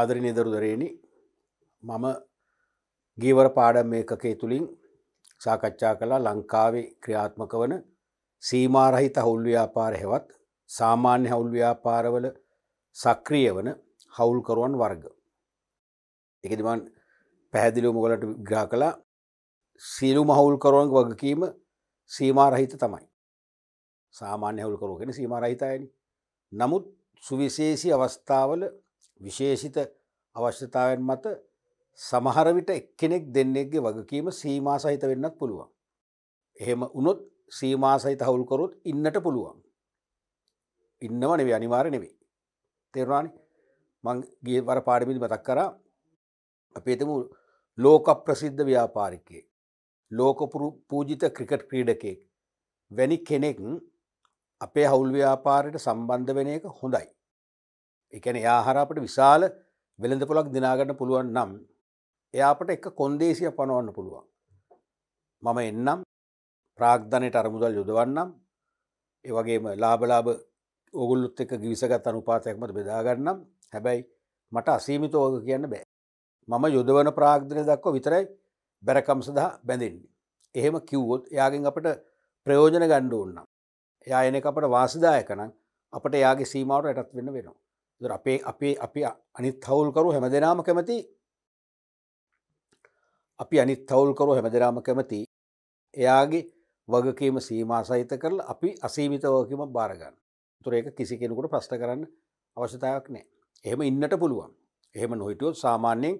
ආදරණය දරුදරේනි මම ගීවර පාඩම් මේකකේ තුළින් සාකච්ඡා කලා ලංකාවේ ක්‍රියාත්මක වන සීමාරහිත හවුල්ව්‍යාපාර හෙවත් සාමාන්‍ය හවුල්ව්‍යාපාරවල සක්‍රිය වන හවුල්කරුවන් වර්ග. එකදිමන් පැහැදිලිව මොගලට විග්‍රා කලා සීලු මහවුල්කරුවන් වගකීම සීමාරහිත තමයි. සාමාන්‍ය හවුල්කරුවගෙන සීමාරහිතයනි. නමුත් සුවිශේෂී අවස්ථාවල විශේෂිත අවශ්‍යතාවන් මත සමහරවිට එක්කෙනෙක් දෙන්නෙක්ගේ වගකීම සීමා සහිත වෙන්නත් පුළුවන්. එහෙම උනොත් සීමාසයි තහවුල්කොරොත් ඉන්නට පුළුවන්. ඉන්නව නෙවේ අනිවාර නෙවේ. තෙරවානි මං ගිය වර පාඩිමිදි මතක් කරා අපේතම ලෝක ප්‍රසිද්ධ ව්‍යාපාරිකය. ලෝකපුරු පූජිත ක්‍රිකට් ක්‍රීඩකෙක්. වැනි කෙනෙක් අපේ හවුල් ව්‍යාපාරයට සම්බන්ධ වෙන එක හොඳයි. එකන යාහර අපට විශාල වෙළඳ පොලක් දිනාගන්න පුළුවන් නම් එයාපට එක කොන්දේසිය පනවන්න පුළුවන්. මම එන්නම් ප්‍රාග්ධනයට අරමුදල් යොදවන්නම් ඒවගේම ලාබලාබ ඔගුල්ලුත් එක ගිවිසගත් අනුපාතයක්මට බෙදාගන්නම් හැබැයි මට අසීමිත ඕක කියන්න බෑ. මම යොදවන ප්‍රාග්ධනය දක්ව විතරයි බැරකම් සඳහා බැඳෙන්නේ. එහෙම කිව්වොත් එයාගෙන් අපට ප්‍රයෝජන ගණ්ඩ ඕන්නම්. එයා එන අපට වාසිදායකනම් අපට යාගේ සීමාවට යටත් වෙන්න වෙනවා. අපේ අපේ අපි අනිත් හවුල්කරු හැම දෙනාම කැමති අපි අනිත් හවුල්කරු හැම දෙනාම කැමති එයාගේ වගකීම සීමා සහිත කරල අපි අසීමිත වගකීම බාරගන්න තුරේක කිසි කෙනෙකුට ප්‍රශ්ට කරන්න අවශ්‍යතාවක් නෑ එහෙම ඉන්නට පුළුවන් එහෙම නොහිටුවොත් සාමාන්‍යයෙන්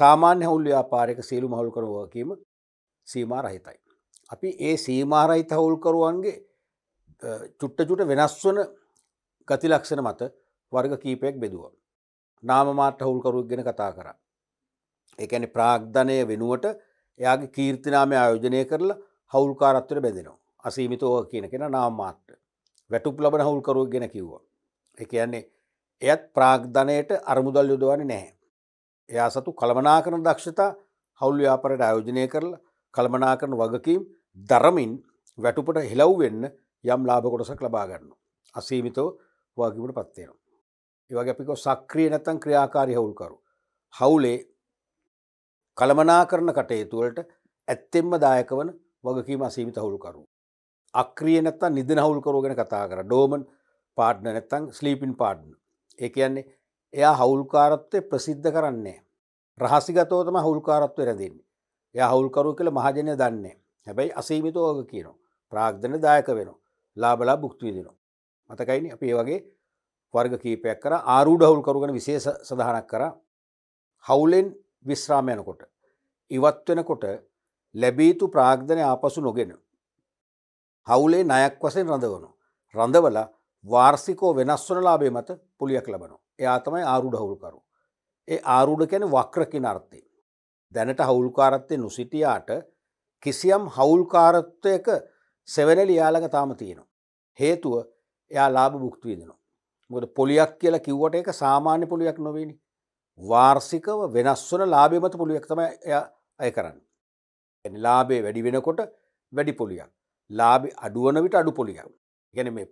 සාමාන්‍ය හවුල් ව්‍යාපාරයක සියලු මහුල්කර වගකීම සීමා රහිතයි. අපි ඒ සීමාරහිත හවුල්කරුවන්ගේ චුට්ට චුට වෙනස් වන ගතිලක්ෂණ මත වර්ග කීපයක් බෙදුව. නාමමාට හවුල්කරුවක් ගැන කතා කර. එකැනි ප්‍රාග්ධනය වෙනුවට එයාගේ කීර්තිනාමය ආයෝජනය කරලා හවුල්කාරත්වයට බැදෙනවා අසීමිතෝව කියන කෙන නාමාට්ට වැටුප ලබන හවුල්කරුවක් ගැන කිව්වා. එක යන්නේ එයත් ප්‍රාග්ධනයට අරමුදල් යොදවන්නේ නැහැ. එයා සතු කළමනා කරන දක්ෂතා හවුල් ්‍යාපරයට ආයෝජනය කරලා කළමනා කරන වගකීම් දරමින් වැටුපට හෙලව් වෙන්න යම් ලාභකොටසක් ලබාගන්න. අසීමිතෝ වගකිමට පත්වේෙනවා. ඒවගේ අපික සක්‍රිය නැතන් ක්‍රියාකාරය හවුල්කරු. හවුලේ කළමනා කරන කටයුතුවලට ඇත්තෙන්ම දායක වන වගකීම අසීමිත හවුල්කරු. අක්‍රිය නැත්ත නිද හවුල්කරෝ ගැන කතා කර ඩෝමන් පාඩ්න නැත්තං ස්ලීපින් පාඩ්න. ඒ කියන්නේ එයා හවුල්කාරත්වය ප්‍රසිද්ධ කරන්නේ. රහසිගතෝතම හවුල්කාරත්වය රැඳන්නේ. එය හවුල්කරු කළ මහජනය දන්නේ හැබැයි අසීමිතෝග කියනවා. ප්‍රාග්ධන දායක වෙනවා. ලාබලා බුක්තිවිදිනවා. මතකයිනි අපේ වගේ වර්ග කීපයක් කර ආරූඩ හවුල් කරුගෙන විශේෂ සඳහනක් කර හවුලෙන් විශ්‍රාමයනකොට. ඉවත් වෙනකොට ලැබීතු ප්‍රාග්ධනය ආපසු නොගෙන. හවුලේ නයක් වසෙන් රඳවනු. රඳවල වාර්සිකෝ වෙනස්වන ලාබේ මත පුලියක් ලබනු. එයා තමයි ආරුඩ හවුල්කරු. ඒ ආරුඩ කැන වක්‍රකින අර්ථය. දැනට හවුල්කාරත්තය නුසිටියාට කිසියම් හවුල්කාරත්වයක සෙවනලි යාලක තාම තියෙනවා. හේතුව එයා ලාභ භුක්තිවිදනවා. මොකද පොලියක් කියලා කිව්වට එක සාමාන්‍ය පොලියක් නොවේනි වාර්සිකව වෙනස් වන ලාබේමත පොලියක් තම අය කරන්න ලාබේ වැඩි වෙනකොට වැඩි පොලියක් ලාබ අඩුවන විට අඩු පොලියක් ගැන මේ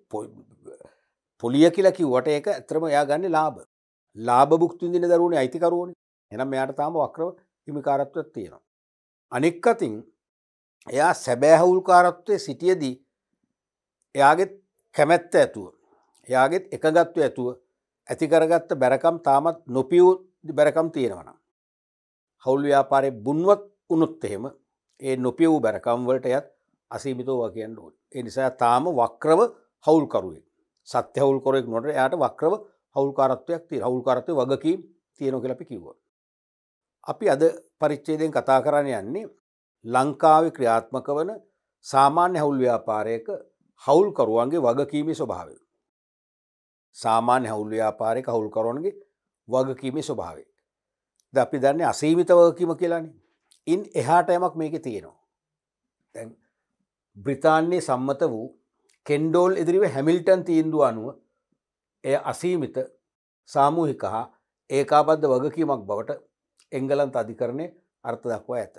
පොලිය කියලා කිව්වට එක ඇතරම යා ගන්න ලාබ ලාබ බුක්තිදින දරුණේ අයිතිකරුවන එනම් මෙයාට තාම වක්‍රව හිමිකාරත්වත් තියෙනවා අනෙක් අතින් එයා සැබෑහවුල්කාරත්වය සිටියදී එයාගේ කැමැත්ත ඇතුව එයාගෙත් එකගත්ව ඇතුව ඇතිකරගත්ත බැරකම් තාමත් නොපියූ බැරකම් තියෙනවනම්. හවුල් ව්‍යාපාරය බුන්වත් උනුත් එහෙම ඒ නොපිය වූ බැරකම්වලට යත් අසීමිතෝ වකයන් ඕන්. ඒ නිසා තාම වක්‍රව හවුල්කරුවේ සත්‍ය හවුල් කොරෙක් නොට යට වක්‍රව හවුල්කාරත්වයක් ති හවුල්කාරත්වය වගකී තියෙනො කලපි කිව්ව. අපි අද පරිච්චේදයෙන් කතා කරන්න යන්නේ ලංකාවේ ක්‍රියාත්මක වන සාමාන්‍ය හවුල් ව්‍යාපාරයක හවුල්කරුවන්ගේ වගකීමේ ස්වභාවය. සාමාන්‍ය හවුල් ව්‍යාපාරික හවුල්කරවන්ගේ වගකීමේ ස්වභාවය. ද අපි දන්න අසීමිත වගකීම කියලානේ ඉන් එහාට යමක් මේක තියෙනවා. තැන් බ්‍රිතාන්නේ සම්මත වූ කෙන්ඩෝල් ඉදිරිව හැමිල්ටන් තීන්දුව අනුව එය අසීමිත සාමූහික හා ඒකාබද්ධ වගකීමක් බවට එංගලන්ත අධිකරණය අර්ථ දක්වා ඇත.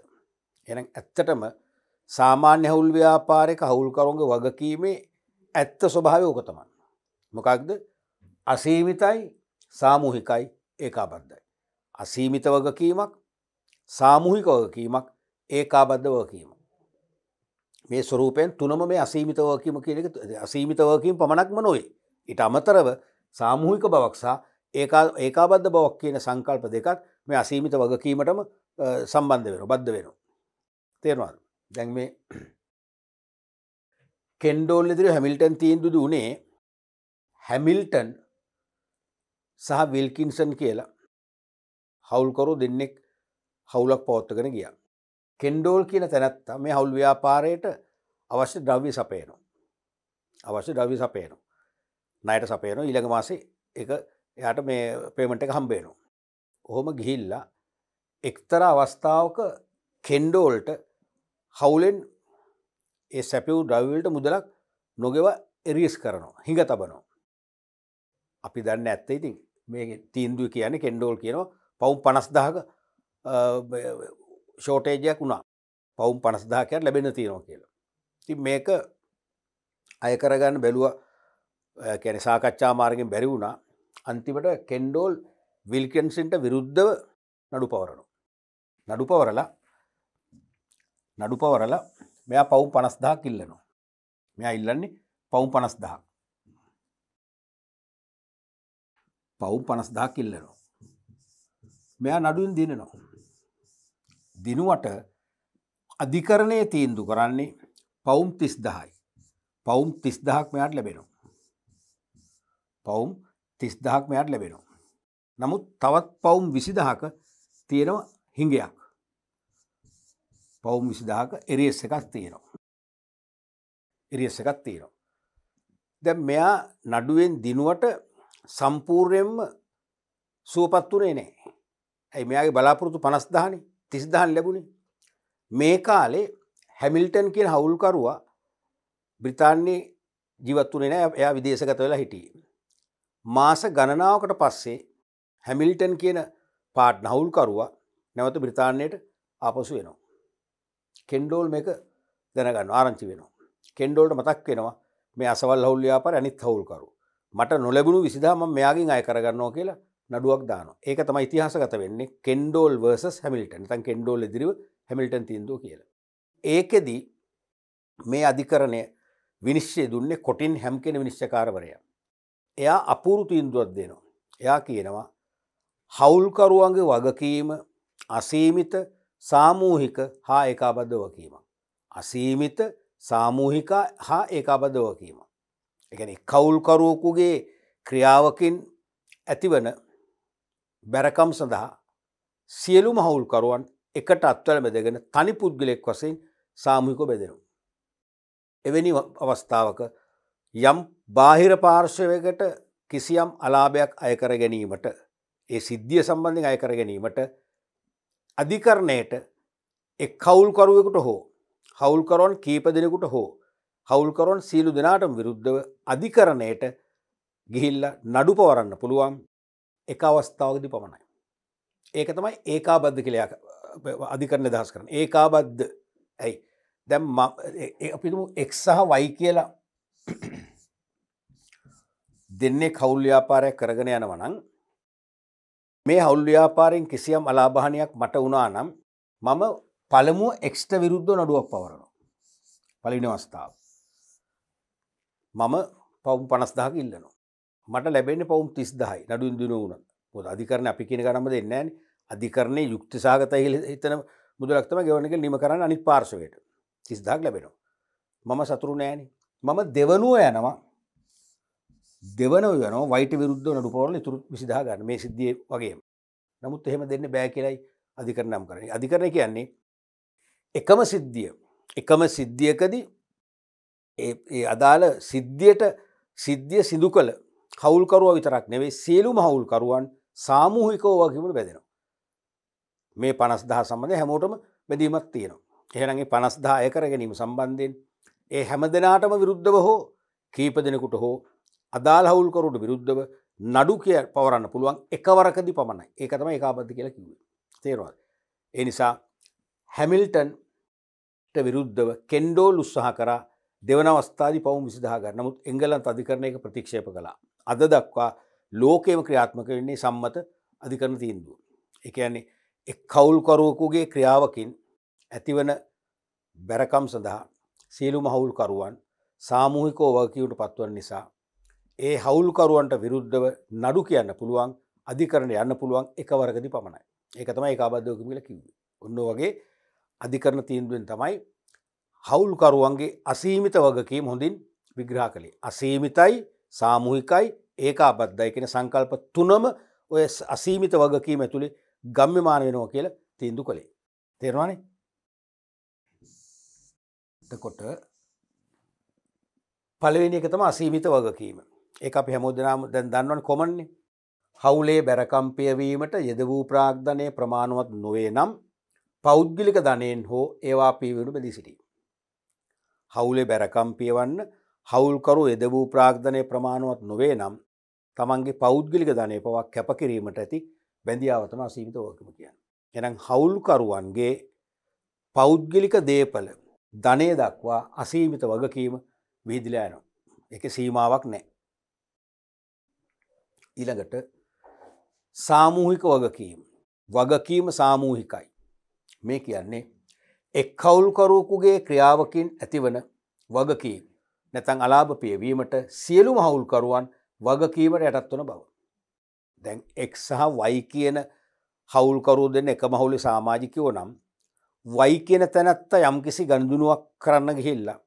එන ඇත්තටම සාමාන්‍ය හවුල් ව්‍යාපාරයක හවුල්කරුන්ග වගකීමේ ඇත්ත ස්වභාවය ඕක තමන්. මොකක්ද අසීමිතයි සාමූහිකයි ඒකාබද්ධයි. අසීමිත වගකීමක් සාමුහික වගකීමක් ඒකාබද්ධ වකීම. මේ ස්වරූපයෙන් තුනම මේ අසීමිත වකීම කියන අසීමිත වකීම පමණක්ම නොවේ. ඉට අමතරව සාමුහික බවක් සහ ඒකාබද්ධ බවක් කියන සංකල්ප දෙකත් මේ අසීමිත වගකීමටම සම්බන්ධ වෙන බද්ධ වෙන. තේරවාද දැන් මේ කෙන්ඩෝල් ඉදිරි හැමිල්ටන් තීන්දුද වනේ හැමිල්ටන් සහ විල්කින්සන් කියලා හවුල්කරු දෙන්නෙක් හවුලක් පවත්තගෙන ගිය. කෙන්ඩෝල් කියන තැනැත්ත මේ හවුල් ව්‍යාපාරයට අවශ්‍ය ද්‍රව්‍ය සපයනු. අවශ්‍ය ද්‍රව්‍ය සපයනු. නයට සපයනු ඉළඟ මාසේ එක එයට මේ පේමට එක හම්බේනු. ඔහොම ගිහිල්ලා එක්තර අවස්ථාවක කෙන්ඩෝල්ට හවුලෙන් ඒ සැපව් ද්‍රව්වලට මුදලක් නොගෙව එරියස් කරනවා හිඟ තබනවා. අපි දන්න ඇත්ත ඉතින් මේ තීන්දුව කියන කෙන්ඩෝල් කියන පවුම් පනස්දාහක ෂෝටේජයක් වුණා පවුම් පනස්දාකයක් ලැබෙන තියෙනවා කියලා. ති මේක අයකරගන්න බැලුව කැන සාකච්ඡා මාර්ගෙන් බැරි වුණා අන්තිමට කෙන්ඩෝල් විල්කන්සින්ට විරුද්ධව නඩු පවරනු. නඩු පවරලා නඩු පවරලා මෙයා පවුම් පනස්දා කිල්ලනවා. මෙයා ඉල්ලන්නේ පවුම් පනස්දාක්. පවුම් පනස්දා කිල්ලනවා. මෙයා නඩුවෙන් දිනනවා. දිනුවට අධිකරණය තීන්දු කරන්නේ පවුම් තිස්දහයි. පවුම් තිස්දහක් මෙයාට ලැබෙනවා. පවුම් තිස්දහක් මෙයාට ලැබෙනවා. නමුත් තවත් පවුම් විසිදහක තියෙනවා හිඟයක්. පවුම් විසිදාක එරියස් එකක් තියෙනවා. එරියස් එකක් තියෙනවා. දැ මෙයා නඩුවෙන් දිනුවට සම්පූර්යෙන්ම සුවපත් වනේ නෑ ඇයි මෙයාගේ බලාපොරොතු පනස්දාන තිස්දාන් ලැබුණේ මේ කාලේ හැමිල්ටන් කියෙන් හවුල්කරවා බ්‍රිතාන්නේ ජීවත් වනේ නෑ එයා විදේශගත වෙලා හිටිය මාස ගණනාවකට පස්සේ හැමිල්ටන් කියන පාට් නහුල්කරවා නැවත බ්‍රතාන්නයට ආපසු වෙනවා කෙන්ඩෝල් මේක දැනගන්න ආරංචි වෙනවා කෙන්ඩෝල්ට මතක් වෙනවා මේ අසවල් හවුල්්‍යාපර අනිත් හවුල්කරු මට නොලැබුණු විසිදා ම මෙයාගින් අය කරගන්නවා කියලා නඩුවක් දාන ඒක තම ඉතිහාසගත වෙන්නේ කෙන්ඩෝල් වර්සස් හැමිල්ටන් තන් කෙන්ඩෝල් ඉදිරිව හැමිල්ටන් තින්දුව කියලා. ඒකෙදී මේ අධිකරණය විනිශ්්‍යය දුන්නේ කොටින් හැම් කෙන විනිශ්චකාරවරය. එයා අපූරු තීන්දුවත් දෙනවා. එයා කියනවා හවුල්කරුවන්ගේ වගකීම අසීමිත සාමූහික හා ඒකාබද්ධ වකීම. අසීමිත සාමූහිකා හා ඒකාබද්ධ වකීම. එකන කවුල්කරුවකුගේ ක්‍රියාවකින් ඇතිවන බැරකම් සඳහා සියලු මහවුල්කරුවන් එකට අත්වල බැදගෙන තනි පුද්ගලෙක් වසෙන් සාමහික බෙදෙනු. එවැනි අවස්ථාවක යම් බාහිර පාර්ශවකට කිසියම් අලාභයක් අයකර ගැනීමට ඒ සිද්ධිය සම්බන්ධින් අයකර ගැනීමට අධිකරණයට එක් කවුල්කරුවෙකුට හෝ හවුල්කරොන් කීප දෙනෙකුට හෝ හවුල්කරොන් සීලු දෙනාටම විරුද්ධව අධිකරණයට ගිහිල්ල නඩු පවරන්න පුළුවන් එක අවස්ථාවගදි පමණයි. ඒක තමයි ඒකාබද්ධ කළයා අධිකරණ දහස් කරන ඒකාබද්ධ ඇයි දැම් අපිටම එක් සහ වයි කියලා දෙන්නේ කවුල්්‍යාපාරයක් කරගෙන යනවනං මේ හවුල්්‍යාපාරෙන් කිසියම් අලාභානයක් මට වුණා නම් මම පළමුුව එක්ට විරුද්ධ නඩුවක් පවරනවා පලිනවස්ථාව මම පවුම් පනස්දාක ඉල්ලනවා මට ලැබෙන පවුම් තිස්දායි නඩුන් දිනුවන පොද අධිකරන අපි කියන ගනම දෙන්නෑන අධිකරණය යුක්ති සාගත හිතන මුදලක්තම ගෙවනක නිම කරන්න අනි පාර්ශවයට තිස්දාක් ලැබෙනවා මම සතුරු නෑන මම දෙවනුව යනවා දෙවන වන වයිට විරුද්ධ නඩු පෝරල තුරු විසිදා ගන්න මේ සිද්ධිය වගේ නමුත් එහෙම දෙන්න බෑ කියලයි අධිකරනම් කරන අධිකරණ කියන්නේ එකම සිද්ධිය එකම සිද්ධියකදී ඒ අදාළ සිද්ධියට සිද්ධිය සිදු කළ කවුල්කරුව විතරක් නෙවේ සියලු මහවුල්කරුවන් සාමූහිකෝ වගේට බැදෙනවා. මේ පනස් දහ සම්බඳ හැමෝටම බැදීමත් තියෙනවා. එහෙනගේ පනස්දාය කර ගැනීම සම්බන්ධයෙන් ඒ හැම දෙනාටම විරුද්ධව හෝ කීප දෙනෙකුට හෝ අදාල් හවුල්කරුට විරුද්ධව නඩු කිය පවරන්න පුළුවන් එකවරකදි පමණයි ඒකතම ඒකාබද්ධ කියලා කිවේ තේරවාද. එනිසා හැමිල්ටන්ට විරුද්ධව කෙන්ඩෝල් උත්සාහ කරා දෙවන අවස්ථාධි පවුම් විසිදා ගන්න මුත් එංගලන් අධිකරණයක ප්‍රතික්ෂේප කළා. අද දක්වා ලෝකයම ක්‍රියාත්මක වෙන්නේ සම්මත අධිකරන තීන්දුව. එකයන්නේ එක් කවුල්කරුවකුගේ ක්‍රියාවකින් ඇතිවන බැරකම් සඳහා සියලු මහවුල්කරුවන් සාමූහිකෝ වගකිවට පත්වන් නිසා. ඒ හවුල්කරුවන්ට විරුද්ධව නඩු කියන්න පුළුවන් අධිකරන යන්න පුළුවන් එක වරගදි පමණයි. ඒක තමයි ඒ අබද්ධෝකමිල කිව්වේ. ඔන්න වගේ අධිකරන තීන්දුවෙන් තමයි හවුල්කරුවන්ගේ අසීමිත වගකීම් හොඳින් විග්‍රහ කළේ. අසීමිතයි සාමුහිකයි ඒකා බද්දයි කෙන සංකල්ප තුනම ඔය අසීමිත වගකීම ඇතුළේ ගම්්‍යමාන වෙනවා කියලා තීන්දු කළේ. තේරවානේ එතකොට පලවෙනි එක තම අසීමිත වගකීම ඒ අපි හැමෝදනාම දැන් දන්නවන් කොමන්නේ හවුලේ බැරකම්පයවීමට යෙද වූ ප්‍රාග්ධනය ප්‍රමාණුවත් නොවේ නම් පෞද්ගිලික ධනයෙන් හෝ ඒවා පීවරු බැදි සිටීම හවුලේ බැරකම් පියවන්න හවුල්කරු එදවූ ප්‍රාග්ධනය ප්‍රමාණුවත් නොවේ නම් තමන්ගේ පෞද්ගලික ධනය පවක් කැපකිරීමට ඇති බැඳියාවතම සීමිත ඕකම කියන්න. එනම් හවුල්කරුවන්ගේ පෞද්ගලික දේපල ධනය දක්වා අසීමිත වගකීම විහිදිලා යනම්. එක සීමාවක් නෑ. ඊළඟට සාමූහික වගකීම. වගකීම සාමූහිකයි. මේ කියන්නේ එක් කවුල්කරුවකුගේ ක්‍රියාවකින් ඇතිවන වගකීම් නැතන් අලාභපියවීමට සියලු මහවුල්කරුවන් වගකීමට යටත්වන බව. දැන් එක් සහ වයි කියන හවුල්කරු දෙන්න එක මහුලි සාමාජිකයෝ නම් වයි කියන තැනැත්ත යම්කිසි ගණදුනුවක් කරන්න ගිහිල්ලා.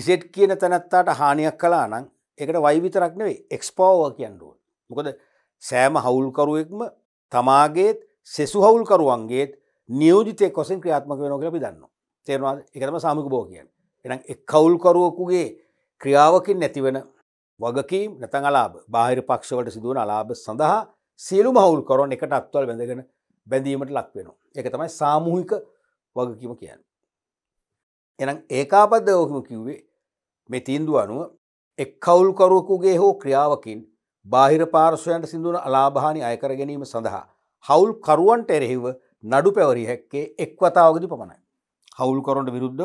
ඉසෙට් කියන තැනැත්තාට හානියක් කලා නම් එකට වයිවිතරක් නෙවේ එක්ස්පෝව කියන්නුවන්. මොකද සෑම හවුල්කරුවෙක්ම තමාගේත් සෙසු හවුල්කරුවන්ගේත් නියෝජිතය කොසින් ක්‍රියාත්මක වෙන කියල අපි දන්න තේරවා එකතම සාමික බෝ කියන් එනම් කවුල්කරුවකුගේ ක්‍රියාවකින් නැතිවෙන වගකීම් නැතන් අලාබ බාහිර පක්ෂවට සිදුවන අලාභ සඳහා සියලු මහුල් කරන එකට අත්වල් බැඳගෙන බැඳීමට ලක් වෙනවා. එක තමයි සාමූහික වගකීම කියන්න. එනම් ඒකාපද්ද ඕකම කිව්වේ මේ තීන්දු අනුව එක් කවුල්කරුවකුගේ හෝ ක්‍රියාවකින් බාහිර පාර්ශවයන්ට සිදුවන අලාභානි අයකර ගැනීම සඳහා හවුල් කරුවන්ට එරෙහිව නඩු පැවරිය හැක්කේ එක්වතාවගදි පමණයි. හවුල් කොරන්ට විරුද්ධ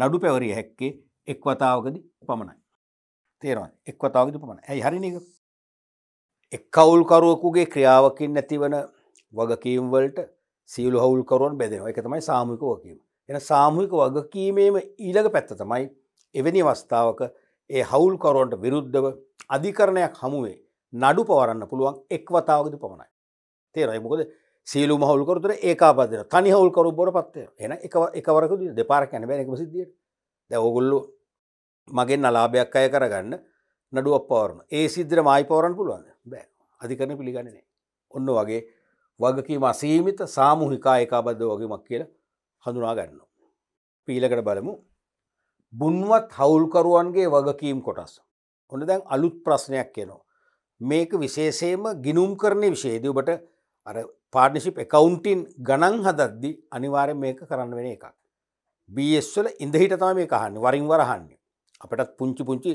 නඩු පැවරිය හැක්කේ එක්වතාවගදි පමණයි. තේරවා එක්වතාවගදි පමණ ඇයි හරිනික. එක් කවුල්කරුවකුගේ ක්‍රියාවකින් නැතිවන වගකීම්වලට සියලු හවුල්කරුවන් බැදෙන එක තමයි සාමික වකීම. එන සාමූහික වගකීමේම ඊළඟ පැත්ත තමයි එවැනි අවස්ථාවක ඒ හවුල්කරුවන්ට විරුද්ධව අධිකරණයක් හමුවේ නඩු පවරන්න පුළුවන් එක්වතාවගදි පමණයි. තේරයි මොකද සීලු මහුල්කරතුර ඒකාපදන තනි හවුල්කරු බොර පත්වය එන එකවරකු දෙපාර කැනබැ එකම සිද්ධියට දැ ඔගුල්ලු මගෙන් නලාභයක් අය කරගන්න නඩු අපවරන ඒ සිද්‍ර මයි පවරන් පුළුවන්ද බෑ අධිකරන පිළිගණනේ ඔන්න වගේ වගකීම අසීමිත සාමුහිකා ඒකාබද්ධ වගේමක් කියලා හඳුනා ගන්න. පීලකට බලමු බුන්වත් හවුල්කරුවන්ගේ වගකීම් කොටස්. ඔන්න දැන් අලුත් ප්‍රශ්නයක් කියනවා. මේක විශේෂයම ගිනුම් කරණය විශේදී ඔබට අර පාර්ඩිශිප් එකවුන්ටින් ගණන් හදද්දි අනිවාරය මේක කරන්න වෙන එකක්. බස්වල ඉඳහිට තම මේ කහන්න වරින් වරහන්නේ. අපටත් පුංචි පුංචි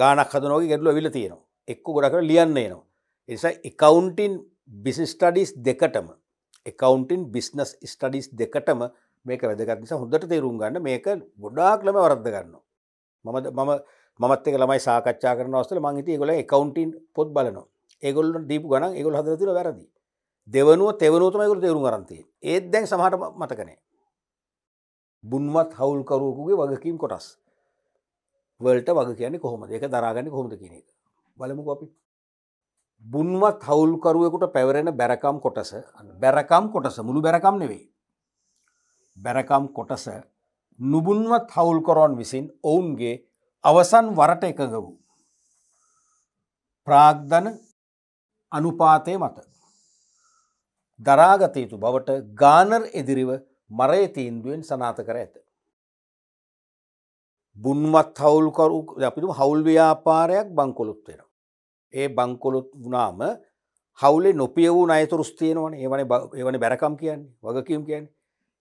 ගානක් හදනෝක ගැටලු විල තියෙනවා එක්ක ගොඩ කර ලියන්න එනවා. එනිසා එකවුන්ටින් බිසිස්ටඩිස් දෙකටම එකවුන්ටින් බිස්නස් ස්ටඩිස් දෙකටම මේක වැදගත් නිසා හොඳට තේරුම් ගන්න මේක ගොඩාක්ලම වරද්ද ගන්නවා. මම මම මත් එක ළමයි සාකච්ඡා කරන අවස්ථල මංහිතය ගොල එකකවුන්ටින් පොත් බලනවා ඒගොල්ලන් දීපු ගන ඒගොල් හදරතිර වැරදිී. දෙවනුව තෙවනුවතමයකුට තේරුම් අරන්තේ ඒත් දැන් සමහට මතකනේ. බුන්මත් හවුල්කරුවකුගේ වගකීම් කොටස්. වලට වග කියන්නේ කොහොමද ඒක දරාගන්න කොහොමද කියන එක. බලමුක අපි. බුන්වත් හවුල්කරුවෙකුට පැවරෙන බැරකම් කොටස බැරකම් කොටස මුළු බැරකම් නෙවෙයි. බැරකම් කොටස නුබුන්වත් හවුල්කොරොන් විසින් ඔවුන්ගේ අවසන් වරට එකඟ වූ. ප්‍රාග්ධන අනුපාතය මත දරාගත යුතු බවට ගානර් එදිරිව මරය තීන්දුවෙන් සනාත කර ඇත. බුන්මත් හවුල්කරු අපිතු හවුල් ව්‍යාපාරයක් බංකොලොත් වෙන. ඒ බංකොලොත් වනාම හවුලේ නොපිය වූ අයතුරුස් තියෙනවන ඒවන එවන බැරකම් කියන්නේ වගකීම් කියන්නේ.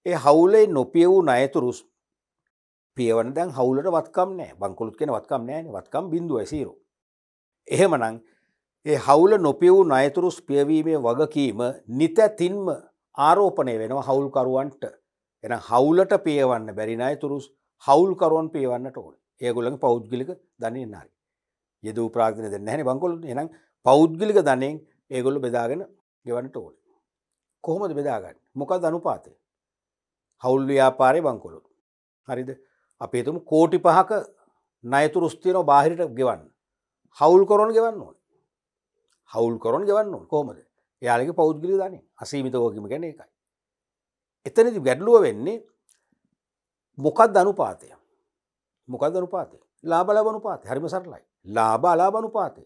ඒ හවුලේ නොපිය වූ නයතුරුස් පියවන දැන් හවුලට වත්කම් නෑ බංකොලොත් කියෙන වත්කම් නෑන වත්කම් බිඳුව ඇසීරු. එහෙමනං ඒ හවුල නොපියවූ නයතුරු ස්පියවීමේ වගකීම නිතැතින්ම ආරෝපණය වෙනවා හවුල්කරුවන්ට එන හවුලට පියවන්න බැරිනයතුරුස් හවුල්කරුවන් පියවන්නට ඕන ඒගොලඟ පෞද්ගලික දනය නාරි. යෙද ප්‍රාග්ධන දෙන්න හැනි බංකොල එනම් පෞද්ගලික ධනයෙන් ඒගොල්ල බෙදාගෙන ගෙවන්නට ඕන. කොහොමද බෙදාගන්න මොකක් දනුපාතය. හවුල් ව්‍යාපාරය බංකොලු. හරිද අපේතුම කෝටි පහක නයතුරුස්තියනෝ බාහිරට ගෙවන්න. හවුල් කොරොන් ගෙවන්න ඕන. හවුල් කරන ගවන්න කෝමද එයාලගේ පෞද්ගලි දානේ අසීමිත ෝකිම ගැන එකයි. එතනති ගැඩලුව වෙන්නේ මොකත් අනුපාතය මොකද අනුපාතය ලාබලබනු පාත හරිම සරලයි ලාබ අලාබනු පාතේ.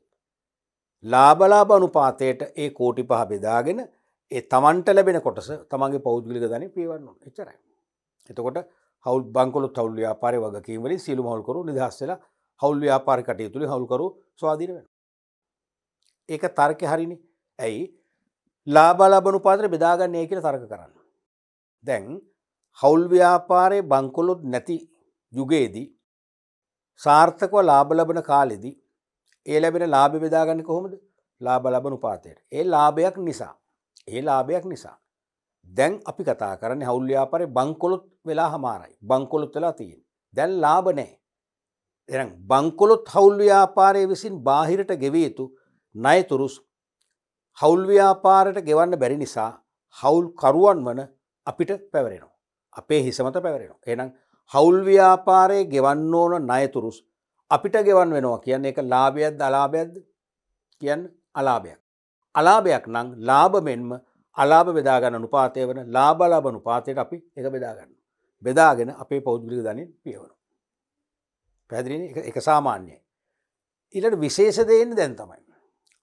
ලාබලාබ අනුපාතයට ඒ කෝටි පහ බෙදාගෙන ඒ තමන්ට ලැබෙන කොටස තමන්ගේ පෞද්ගලික දන පියවන්නු එචරයි. එතකොට හවල් බංකොලොත් හවල් ්‍යාපාරය වගකීමවලින් සියලු හවල්කරු නිදහස්සලා හවල් ්‍යාපාර කටයුතුළි හවල්කරු ස්වාදීන වෙන. ඒක තර්කය හරිනි ඇයි ලාබලබනු පාතර බෙදාගන්නේ කියෙන තර්ක කරන්න. දැන් හවුල්ව්‍යාපාරය බංකොලොත් නැති යුගයේදී සාර්ථකව ලාබලබන කාලෙදී ඒ ලැබෙන ලාබි බෙදාගන්න කොහොමද ලාබලබනු පාතයට ඒ ලාභයක් නිසා ඒ ලාභයක් නිසා දැන් අපි කතා කරන්න හවුල්්‍යාපාරය බංකොලොත් වෙලා හමාරයි බංකොලොත් වෙලා තියෙන් දැන් ලාබ නෑ එ බංකොලොත් හවුල්්‍යාපාරය විසින් බාහිරට ගෙවේතු ණයතුරුස් හවුල් ව්‍යාපාරයට ගෙවන්න බැරි නිසා හවුල් කරුවන් වන අපිට පැවරෙනවා. අපේ හිසමත පැවරෙනවා. එනම් හවුල් ව්‍යාපාරයේ ගෙවන්න ඕන ණයතුරුස් අපිට ගෙවන් වෙනවා කියන්නේ එක ලාභයක්ද අලාභයක්ද කියන්න අලාභයක්. අලාභයක් නම් ලාභ මෙන්ම අලාභ බෙදාගන්න අනුපාතය වන ලාබලාබ අනුපාතයට අපි එක බෙදාගන්න. බෙදාගෙන අපේ පෞද්ගලික ධනින් පියවනු. පැදිරි එක සාමාන්‍යයි. ඊට විශේෂ දෙයෙන් දැන් තමයි.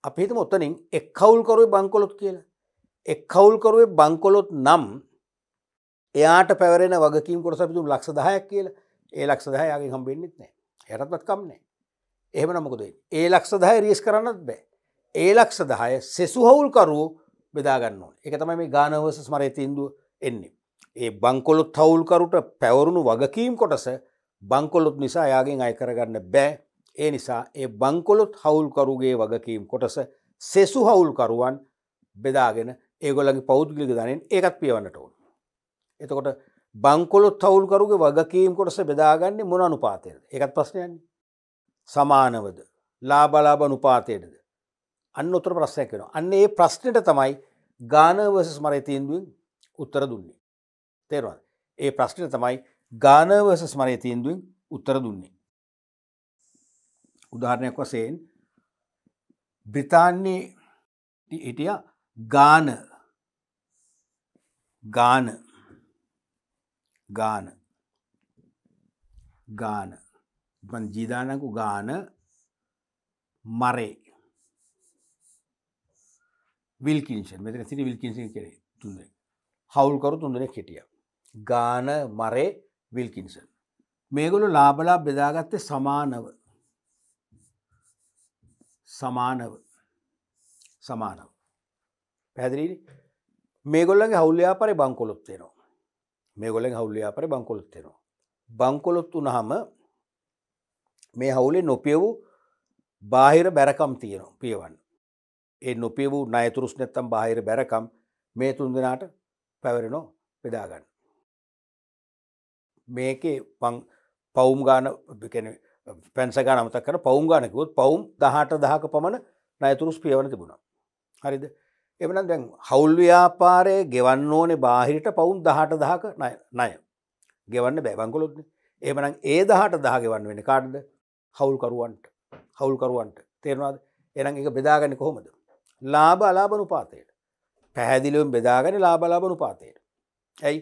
අපිහිතම ඔත්තනින් එක් කවුල්කරුවේ බංකොලොත් කියලා. එක් කවුල්කරුවේ බංකොලොත් නම් එයාට පැවරෙන වගකින් කොට සපිතුම් ලක්ෂ දහයක් කියලා ඒ ලක්ෂ දහයාගේ හම්බෙන්න්නෙත් නෑ යටත්වත් කම්නෑ එහෙම නමකදේ ඒ ලක්ෂ දහය රියස් කරන්නත් බෑ ඒ ලක්ෂ දහය සෙසු හවුල්කරුව බෙදාගන්න ඕන එක තමයි මේ ගානවස ස්මරය තින්දුව එන්නේ. ඒ බංකොලොත් හවුල්කරුට පැවරුණු වගකීම් කොටස බංකොලොත් නිසා යාගෙන් අයකරගන්න බෑ ඒ නිසා ඒ බංකොලොත් හවුල්කරුගේ වගකීම් කොටස සෙසු හවුල්කරුවන් බෙදාගෙන ඒගොලගේ පෞද්ගලික දනෙන් ඒකත් පියවන්නට ඕන. එතකොට බංකොලොත් හවුල්කරුගේ වගකීම් කොටස බෙදාගන්නේ මොන අනුපාතයද එකත් ප්‍රශ්නයන්නේ සමානවද ලාබලාබ අනුපාතයටද අන්න උතුර ප්‍රශ්නයක් වෙන අන්න ඒ ප්‍රශ්නයට තමයි ගානවසස් මරය තීන්දුවෙන් උත්තර දුන්නේ. තේරවාද ඒ ප්‍රශ්නය තමයි ගානවසස් මරය තීන්දුවෙන් උත්තර දුන්නේ. උදාහරණයක් වසයෙන් බ්‍රිතාන්නේ හිටිය ගාන ගාන ගාන ගාන බන් ජීදානකු ගාන මරේ විල්කින්ෂන් මෙතන සිට විල්කින්සින් කරේ තුන්දෙන හවුල්කරු තුන්දෙනෙක් හිටිය ගාන මරේ විල්කින්සන් මේගොලු ලාබලා බෙදාගත්තේ සමානව සමානව සමානව පැදිරී මේගොල්ලගේ හවුල්්‍යාපරි බංකොලොත්තේනවා මේගොලෙන් හවුල්්‍යාපරි බංකොලොත්තේනවා බංකොලොත්තු නහම මේ හවුලේ නොපිය වූ බාහිර බැරකම් තියෙනවා පියවන්න ඒ නොපිය වූ නයතුරුස් නැත්තම් බාහිර බැරකම් මේ තුන් දෙනාට පැවරෙනෝ පෙදාගන්න මේකේ පවුම් ගාන කැන පැන්සගා නමතක් කර පවුම් ගානකුත් පවුම් දහට දහක පමණ නයතුරුස් පියවන තිබුණා. හරිද එමන දැන් හවුල්ව්‍යාපාරය ගෙවන්න ඕනේ බාහිරිට පවුම් දහට දහක නය ගෙවන්න බැවංගොලොත්න ඒමනම් ඒ දහට දහ ගෙවන්න වෙන කාඩ්ද හවුල්කරුවන්ට හවුල්කරුවන්ට තේරවාද එනම් එක බෙදාගන්න කොහොමද. ලාබ අලාබනු පාතයට පැහැදිලිවම් බෙදාගෙන ලාබලාබනු පාතයට. ඇයි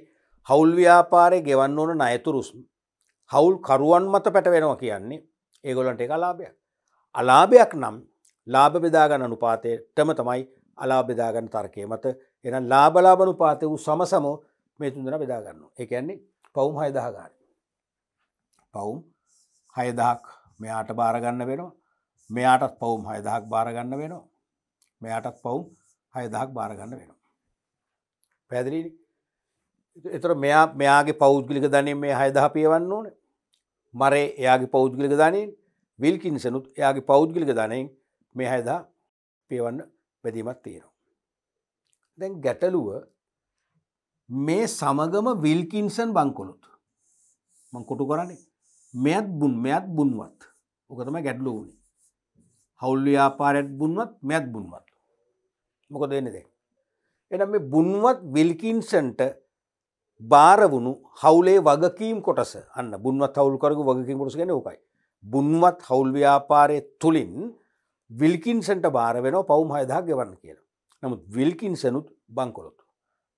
හවුල්ව්‍යාපාරය ගෙවන්න ඕන නයතුරුස්ම හවුල් කරුවන් මත පැටවෙනවා කියන්නේ ඒගොලන්ට එක අලාභයක්. අලාභයක් නම් ලාභ බෙදාගන්න අනුපාතයටම තමයි අලාබෙදාගන්න තර්කය මත එන ලාබලාබනු පාතය වූ සමසම මේ තුන්දෙන බෙදාගන්න එකන්නේ පවුම් හයදාගන්න. පවුම් හයදහක් මෙයාට බාරගන්න වෙනවා මෙයාටත් පවුම් හයදහක් බාරගන්න වෙනවා මෙයාටත් පවුම් හයදහක් බාරගන්න වෙනවා. පැදිලීනි එතර මෙයා මෙයාගේ පෞද්ගලික ධනය මේ හයදහ පියවන්න ඕන මරේ එයාගේ පෞද්ගලික ධනයෙන් විල්කින්සනුත් එයාගේ පෞද්ගලික ධනයෙන් මේ හයදා පියවන්න වැදීමත් තියෙනවා. දැන් ගැටලුව මේ සමගම විල්කින්සන් බංකොලොත් මං කොටු කරන්නේ මෙයත් බුන් මෙයත් බුන්වත් ඕකතම ගැටලු වුණේ හවුල් ව්‍යාපාරයට බුන්වත් මෙයත් බුන්වත් මොකද වෙන්නේ දැන් එහෙනම් මේ බුන්වත් විල්කින්සන්ට භාරවුණු හවුලේ වගකීම් කොටස අන්න බුන්වත් හවුල්කරගු වගකින් කොටස ගැන ඕකයි. බුන්වත් හවුල්ව්‍යාපාරය තුළින් විල්කින්සන්ට භාර වෙන පවුම් හයදා ගෙවන්න කියන. නමුත් විල්කින්සනුත් බංකොලොතු.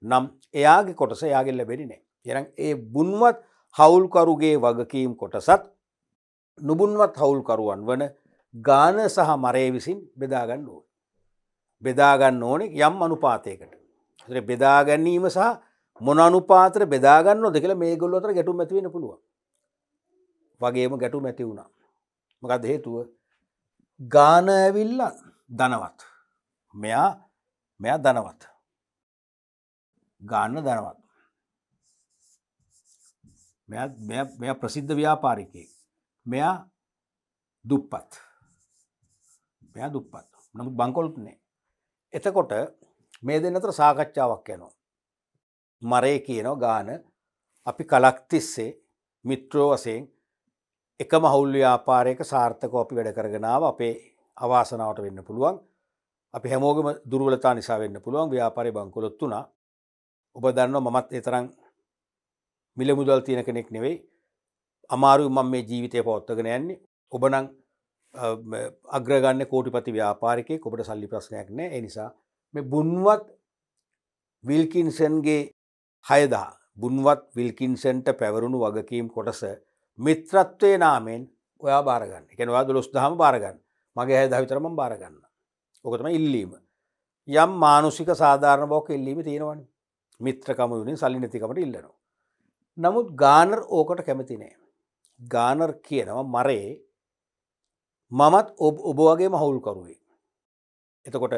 නම් එයාගේ කොටස යාගෙල්ල බෙරිනේ. එර ඒ බුන්වත් හවුල්කරුගේ වගකීම් කොටසත් නුබුන්වත් හවුල්කරුවන් වන ගාන සහ මරේ විසින් බෙදාගන්න ඕ. බෙදාගන්න ඕනෙ යම් අනුපාතයකට. බෙදාගැන්නීම සහ මොන අනුපාතර බෙදාගන්න දෙකල මේ ගොල්ලොතර ගැටුම් ඇතිවෙන පුළුව වගේම ගැටුම් ඇති වුණා මකද හේතුව ගාන ඇවිල්ල දනවත් මෙයා මෙයා දනවත් ගාන්න දනවත් මෙය ප්‍රසිද්ධ ව්‍යාපාරිකයෙක් මෙයා දුප්පත් මෙයා දුප්පත් නමුත් බංකොලුත්නේ එතකොට මේ දෙන්න අතර සාකච්ඡාවක් යනවා මරේ කියනෝ ගාන අපි කලක්තිස්සේ මිත්‍රෝ වසයෙන් එකම හවුල්ලු ්‍යාපාරයක සාර්ථකෝ අපි වැඩ කරගෙනාව අපේ අවාසනාවට වෙන්න පුළුවන් අපි හැමෝගම දුර්වලතා නිසා වෙන්න පුළුවන් ව්‍යාපාරය බංකොලොත් වුණා ඔබ දන්න මමත් එතරම් මිල මුදල් තියෙන කෙනෙක් නෙවෙයි අමාරු මම මේ ජීවිතය පවත්තගෙන යන්නේ ඔබනං අග්‍රගන්න කෝටිපති ව්‍යාපාරිකය ඔබට සල්ලි ප්‍රශ්නයක් නෑ එනිසා මේ බුන්වත් විල්කින්සන්ගේ හයදා බුන්වත් විල්කින්සන්ට පැවරුණු වගකීම් කොටස මිත්‍රත්වය නාමෙන් ඔයා බාරගන්න එකනවා දොස් දහම බාරගන්න මගේ හැද විතරම බාරගන්න ඕකතම ඉල්ලීම යම් මානුසික සාධාරණ බෝක ඉල්ලීම තියෙනවන මිත්‍රකමයුනින් සල්ලි නැතිකමට ඉල්ලනවා නමුත් ගානර් ඕකට කැමතිනෑ ගානර් කියනවා මරේ මමත් ඔබ ඔබ වගේ මහුල්කරුවේ එතකොට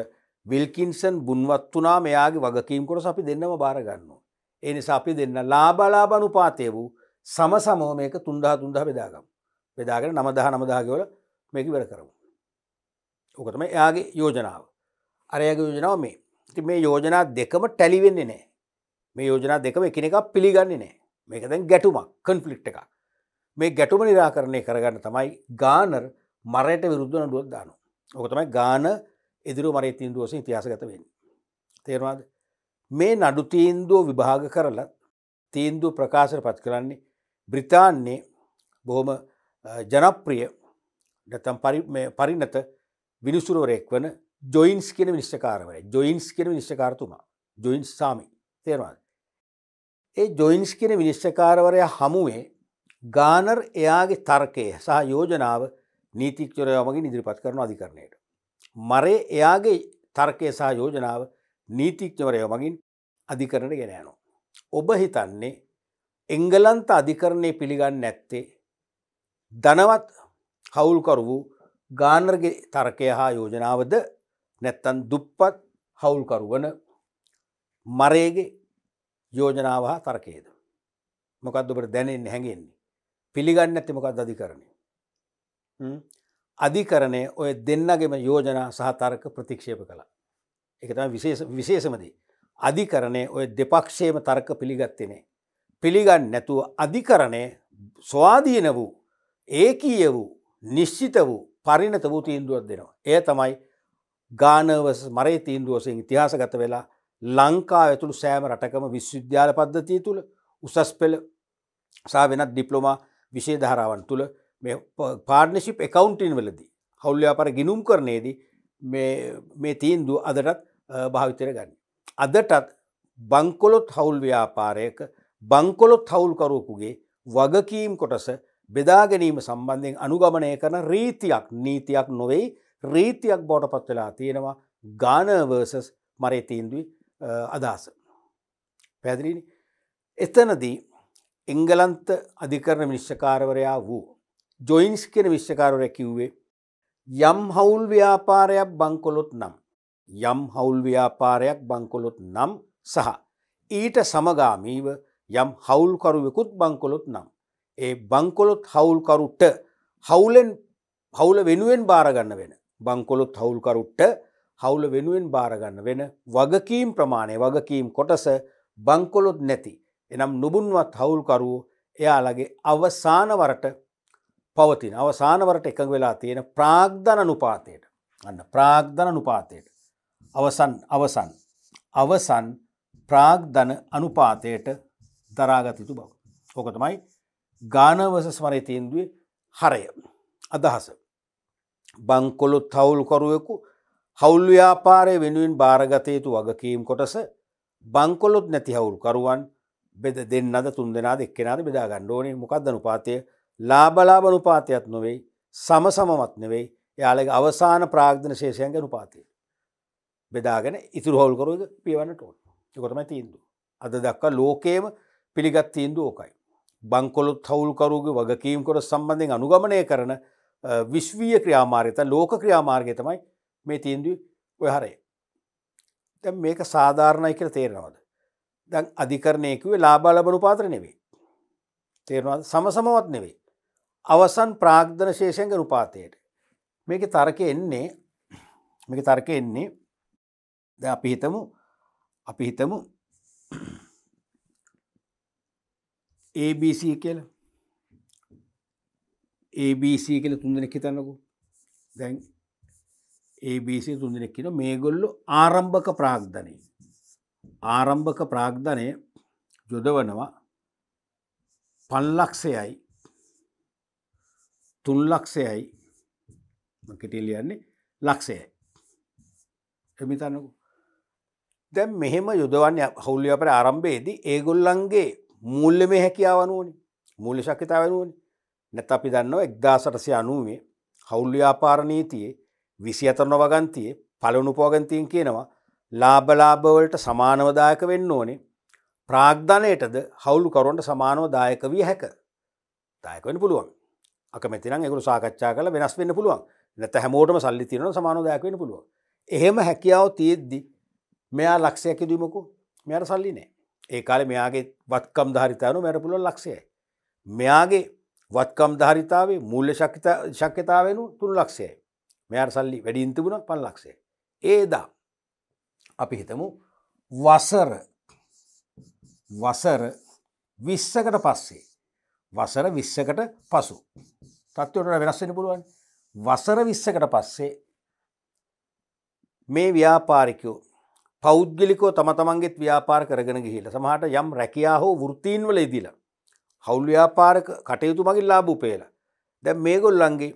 විල්කින්සන් බුන්වත් වනා මෙයාගේ වගකීම් කොට අපි දෙන්නම බාරගන්නවා ඒ නිසා අපි දෙන්න ලාබලාබනුපාතය වූ සම සමෝ මේක තුන්දහ තුන්දහ බෙදාගම් බෙදාගෙන නමදහ නමදාගවල මේක වැඩ කරමු. ඕකතම එයාගේ යෝජනාව. අරයගේ යෝජනාව මේ ති මේ යෝජනා දෙකම ටැලිවෙන්නේ නෑ මේ යෝජනා දෙකම එකනෙක් පිළිගන්නේ නෑ මේක දැන් ගැටුමක් කන්ෆලික්් එකක් මේ ගැටුම නිරාකරණය කරගන්න තමයි ගානර් මරයට විරුද්ධ නඩුවක් දානු ඕක තමයි ගාන ඉදිරු මරය තින්දුවස ඉතිහාසගත වෙන් තේරවාද මේ නඩු තීන්දුව විභාග කරලා තීන්දුව ප්‍රකාශයට පත් කරන්නේ බ්‍රිතාන්නේ බොහොම ජනප්‍රිය නැතම් පරිනත විනිසුරුවරෙක් වන ජොයින්ස් කියෙන විනිශ්චකාරවර ජොයින්ස් කියෙන විනිශ්චකාරතුමා ජොයින්ස් සාමි තේරවාද. ඒ ජොයින්ස් කියෙන විනිශ්චකාරවරය හමුවේ ගානර් එයාගේ තර්කය සහ යෝජනාව නීතිච්චරය මගින් ඉදිරිපත් කරන අධිකරණයට. මරේ එයාගේ තර්කය සහ යෝජනාව නීතිඥවරය මගින් අධිකරණ ගෙන යනවා. ඔබ හිතන්නේ එංගලන්ත අධිකරණය පිළිගන්න නැත්තේ ධනවත් හවුල්කරු වූ ගානර්ගේ තර්කය හා යෝජනාවද නැත්තන් දුප්පත් හවුල්කරුවන මරේගේ යෝජනාව හා තර්කයේද. මොකක්දකට දැනෙන් හැඟෙන්නේ. පිළිගන්න ඇති මොකක් අධිකරණය. අධිකරණය ඔය දෙන්නගෙම යෝජනා සහතර්ක ප්‍රතික්ෂේප කලා. එකත විශේෂමදී. අධිකරණය ඔය දෙපක්ෂේම තර්ක පිළිගත්තනේ. පිළිගන්න නැතුව අධිකරණය ස්වාධීන වූ ඒකීය වූ නිශ්චිත වූ පරිණත වූ තීන්දුවත් දෙනවා. ඒ තමයි ගානවස් මරේ තීන්දුවසින් ඉතිහාසගත වෙලා ලංකා ඇතුළු සෑම රටකම විශ්වවිද්‍යාල පද්ධතිය තුළ උසස් පෙළ සා වෙනත් ඩිප්ලොමා විශේ ධාරාවන් තුළ මේ පාර්නශිප් එකකවන්ටින් වලදී හවුල්්‍යාපර ගිනුම් කරනයේදී මේ තීන්දු අදටත් භාවිතර ගන්න. අදටත් බංකොලොත් හවුල් ව්‍යාපාරයක බංකොලොත් හවුල්කරුවකුගේ වගකීම් කොටස බෙදාගැනීම සම්බන්ධයෙන් අනුගමනය කරන රීතියක් නීතියක් නොවෙයි රීතියක් බෝට පත් වෙලා තියෙනවා ගානවර්සස් මරේ තීන්දුයි අදහස. පැදිරිනි එතනදී එංගලන්ත අධිකරණ විශ්ෂකාරවරයා වූ ජොයින්ස් කෙන විශ්ෂකාරවරය කිව්වේ යම් හවුල් ව්‍යාපාරයක් බංකොලොත් නම් යම් හවුල් ව්‍යාපාරයක් බංකොලොත් නම් සහ ඊට සමගාමීව යම් හවුල්කරුවෙකුත් බංකොලොත් නම්. ඒ බංකොලොත් හවුල්කරුට හවුලෙන් හවුල වෙනුවෙන් භාරගන්න වෙන බංකොලොත් හවුල්කරුට්ට හවුල වෙනුවෙන් භාරගන්න වෙන වගකීම් ප්‍රමාණය වගකීම් කොටස බංකොලොත් නැති එනම් නුබුන්වත් හවුල්කරුවෝ එයාලගේ අවසානවරට පවතින අවසානවරට එකඟ වෙලා තියෙන ප්‍රාග්ධන නුපාතයට අන්න ප්‍රාග්ධන නුපාතයට අවසන් අවසන් අවසන් ප්‍රාග්ධන අනුපාතයට දරාගතයුතු බව. ඕකතමයි ගානවස ස්මරිතේන්දුවේ හරය අදහස. බංකොලොත් හවුල්කරුවෙකු හවුල්්‍යාපාරය වෙනුවෙන් භාරගතයුතු වගකීම් කොටස බංකොලොත් නැති හවුල්කරුවන් බෙද දෙන්නද තුන් දෙනා දෙක්කෙනද බෙදාගන්න ඕනේ මොකක්දනු පාතය ලාබලාබනු පාතයක් නොවෙයි සම සමමත් නෙවෙයි යාලගේ අවසාන ප්‍රාග්ධන ශේෂයන්ගනු පාතය. බෙදාගෙන ඉතුර හවල්කරුවද පියවන්නට ඕන් යකොතම තීන්දු. අද දක්වා ලෝකේම පිළිගත් තීන්දු ඕකයි. බංකොලොත් හවුල්කරුගේ වගකීම් කොර සම්බන්ධෙන් අනුගමනය කරන විශ්වීය ක්‍රියාමාර්ගත ලෝක ක්‍රියාමාර්ගය තමයි මේ තීන්දුව ඔයහරේ. දැ මේක සාධාරණයි කියල තේරෙනවද. දැන් අධිකරණයකුවේ ලාබා ලබනු පාත්‍ර නෙවේ. තේරවාද සමසමවත් නෙවේ. අවසන් ප්‍රාග්ධන ශේෂයන්ග රුපාතයට. මේක තර්ක එන්නේ මේක තර්ක එන්නේ ද අපි හිතමු අපි හිතමු ABC කියල ABC කියල තුන්දනෙක් හිතන්නකු දැන් ABC තුන්දනෙක් කියන මේගොල්ලු ආරම්භක ප්‍රාග්ධනය ආරම්භක ප්‍රාග්ධනය යොදවනවා පල්ලක්ෂයයි තුන්ලක්ෂයයි මකටිලියන්නේ ලක්ෂයයි එමිතන්නකු දැන් මෙහෙම යුදවන්න හවුල්ලි අපට ආරම්භයේදී ඒගොල්ලන්ගේ මුල්ලම හැකියාවනුවනි මුල්ලි ශක්්‍යතාවනුවනි නැත අපි දන්නව එක්දාසටසය අනුවේ හවුල්්‍යාපාරණීතියේ විසි අතරන වගන්තියේ පලනු පෝගන්තීන් කියනවා ලාබලාභවලට සමානවදායක වෙන්න ඕනේ ප්‍රාග්ධනයටද හවුලුකරුන්ට සමානවදායක විය හැක දායකවෙන පුළුවන් අකමැතින එකු සාකච්ඡා කල වෙනස් වෙන්න පුළුවන් නැත හැමෝටම සල්ලි තිරන සමානදායක වෙන පුළුවන් එහෙම හැකියාව තියෙද්දිී මෙයා ලක්ෂය කිදීමකු මෙයට සල්ලි නෑ ඒ කාල මෙයාගේ වත්කම් ධරිතාවනු මැට පුළො ලක්ෂයයි. මෙයාගේ වත්කම් ධරිතාවේ මුල්ල ශක්්‍යතාවෙනු තුළු ලක්ෂයයි මෙයාට සල්ලි වැඩින්තිබුණ පන් ලක්ෂය. ඒදා අපි හිතමු වසර වසර විස්සකට පස්සේ වසර විස්සකට පසු තත්වවට වෙනස්සෙන පුළුවන් වසර විස්සකට පස්සේ මේ ව්‍යාපාරිකයෝ පෞද්ගලිකෝ තම තමන්ගෙත් ව්‍යාපාර කරගෙන ගිහිලා සමහට යම් රැකයා හෝ වෘතීන්වල ඉදිලා. හවුල් ව්‍යාපාර කටයුතු මගින් ලාබූපේලා. දැ මේගොල්ලන්ගේ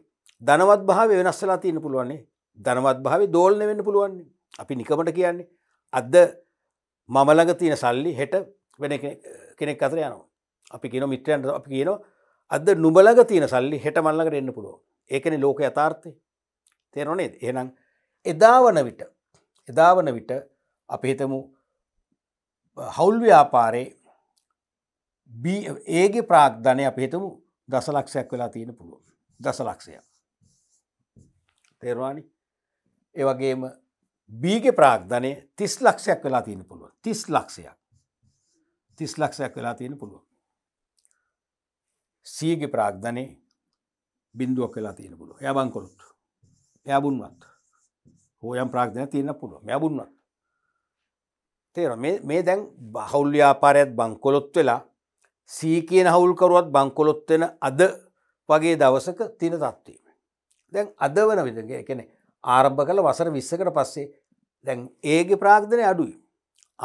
දනවත් භාව වෙනස්සලා තියන්න පුළුවන්නේ දනවත් භාව දෝල්න වෙන්න පුළුවන්නේ අපි නිකමට කියන්නේ. අදද මමලඟ තියෙන සල්ලි හෙට වෙන කෙනෙක් අතර යනවා. අපි කියන මිත්‍රයන්ට අපි කියනවා අද නුබලග තියෙන සල්ලි හෙට මල්ලකට එන්න පුළුව ඒකන ලෝක යථාර්ථය තේරොනේ එනම් එදා වන විට එදා වන විට අපි හිතමු හවුල් ව්‍යාපාරේ ඒගේ ප්‍රාග්ධනය අප හිතමු දසලක්ෂයක් වෙලා තියෙන පුළුව දසලක්ෂය තේරවානි ඒවගේම බීග ප්‍රාග්ධනය තිස් ලක්ෂයක් වෙලා තියෙන පුළුව තිස් ලක්ෂයක් තිස් ලක්ෂයක් වෙලා තියෙන පුළුව සීග ප්‍රාග්ධනය බින්දුවක් වෙලා තියෙන පුළුව යබංකොලුත් යබුන්වත් හෝයම් ප්‍රාග්ධනය තියෙන පුළුව යබුන්වත් තේර මේ දැන් බහුල්්‍යාපාරයත් බංකොලොත් වෙලා සී කියන හවුල්කරුවත් බංකොලොත් වෙන අද වගේ දවසක තින තත්වීම. දැන් අද වන විදගේ එකනෙ ආරම්භ කළ වසර විස්සකට පස්සේ දැන් ඒගේ ප්‍රාග්ධනය අඩුයි.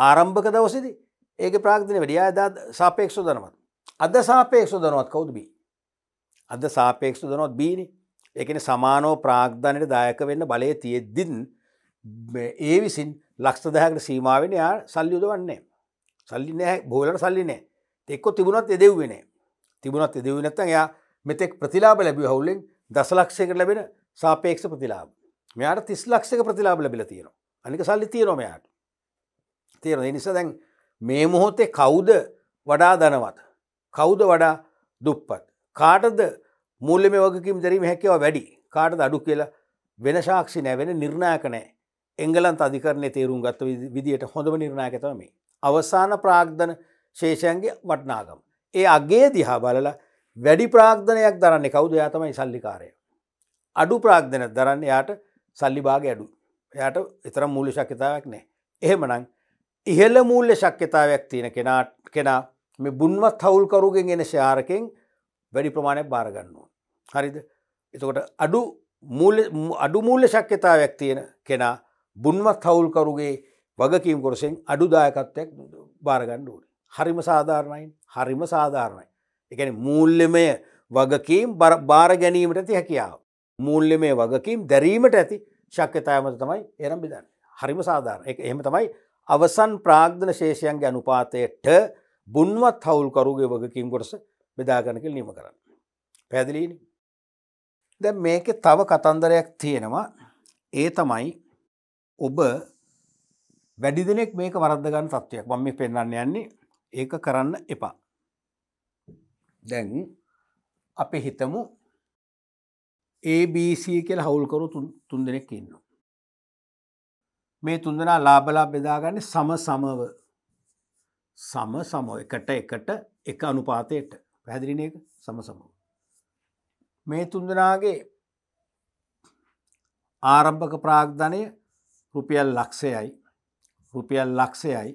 ආරම්භක දවසිදි ඒක ප්‍රාග්ධනය වැඩිය අදා සාපේක්ෂ දනවත්. අද සාපේක්ෂ දනවත් කවුද බී. අද සාපේක්ෂ දනොත් බීනි එකන සමානෝ ප්‍රාග්ධනයට දායක වෙන්න බලය තියෙද්දින් ඒ විසින් ලක්ෂ දහකට සීමාවෙන යා සල්ලියුද වන්නේ සල්ලි නෑ බෝලට සල්ලි නෑ එක්කො තිබුණත් එදෙව්වෙන තිබුණත් එදෙව නැත්තන් යා මෙතෙක් ප්‍රතිලාබ ලැබි හවුල්ලෙන් දස ලක්ෂයකට ලැබෙන සාපේක්ෂ ප්‍රතිලාබ මෙයාට තිස් ලක්ෂක ප්‍රතිලාබ ලැබිල තියෙනවා අනික සල්ලි තියෙනොමයාට තේරෙන නිසා දැන් මේ මොහොතේ කවුද වඩා දනවත් කවුද වඩා දුප්පත් කාටද මූල්‍ය මේ වගකීම් දැරීම හැකිව වැඩි කාටද අඩු කියලා වෙන සාක්ෂි නෑ වෙන නිර්ණායක නෑ එංගලන්ත අධිකරණය තේරුම් ගත්ත විදියට හොඳම නිර්ණයක තම මේ. අවසාන ප්‍රාග්ධන ශේෂයන්ගේ වටනාගම. ඒ අගේ දිහා බලලා වැඩි ප්‍රාග්ධනයක් දරන්නේ කවුද එයා තමයි සල්ලිකාරය. අඩු ප්‍රාග්ධන දරන්න යාට සල්ලිභාග අඩු. එයාට එතරම් මූල්‍ය ශක්්‍යතාවක් නෑ. එහෙමනං ඉහළ මූල්‍ය ශක්්‍යතාවයක් තියෙන කෙනාට කෙනා මේ බුන්වත් හවුල්කරුගෙන් එන ශාරකෙන් වැඩි ප්‍රමාණයක් බාරගන්නවා. හරිද එතකොට අඩු අඩු මූල්‍ය ශක්්‍යතාවයක් තියෙන කෙනා බුන්වත් හවුල්කරුගේ වගකීම් කොරසිෙන් අඩුදායකත්වයක් භාරගණ්ඩ ඕන. හරිම සාධාරණයින් හරිම සාධාරණයි. එකන මූල්ලමය වගකීම් බාර ගැනීමට ඇති හැකියාව. මූල්ලමේ වගකීම් දැරීමට ඇති ශක්්‍යතායමත තමයි එරම් බිදන්න. හරිම සාධාරණ එක එහෙම තමයි අවසන් ප්‍රාග්ධන ශේෂයන්ගේ අනුපාතයට බුන්වත් හවුල්කරුගේ වගකීම් කොටස බෙදාගනකල් නීම කරන්න. පැදිලීනි. දැ මේක තව කතන්දරයක් තියෙනවා ඒ තමයි ඔබ වැඩි දෙනෙක් මේක වරද්දගන්න තත්ත්වයක් මම මේ පෙන්න්න යන්නේ ඒක කරන්න එපා. දැන් අපි හිතමු ABC කියල හවුල්කරු තුන් දෙනෙක් ඉන්න. මේ තුන්දනා ලාබලා බෙදාගන්න සම සමව සම සමෝ එකට එකට එක අනුපාතයට පැහැදිලින එක සම සමෝ. මේ තුන්දනාගේ ආරම්භක ප්‍රාග්ධනය රුපියල් ලක්ෂයයි රුපියල් ලක්ෂයයි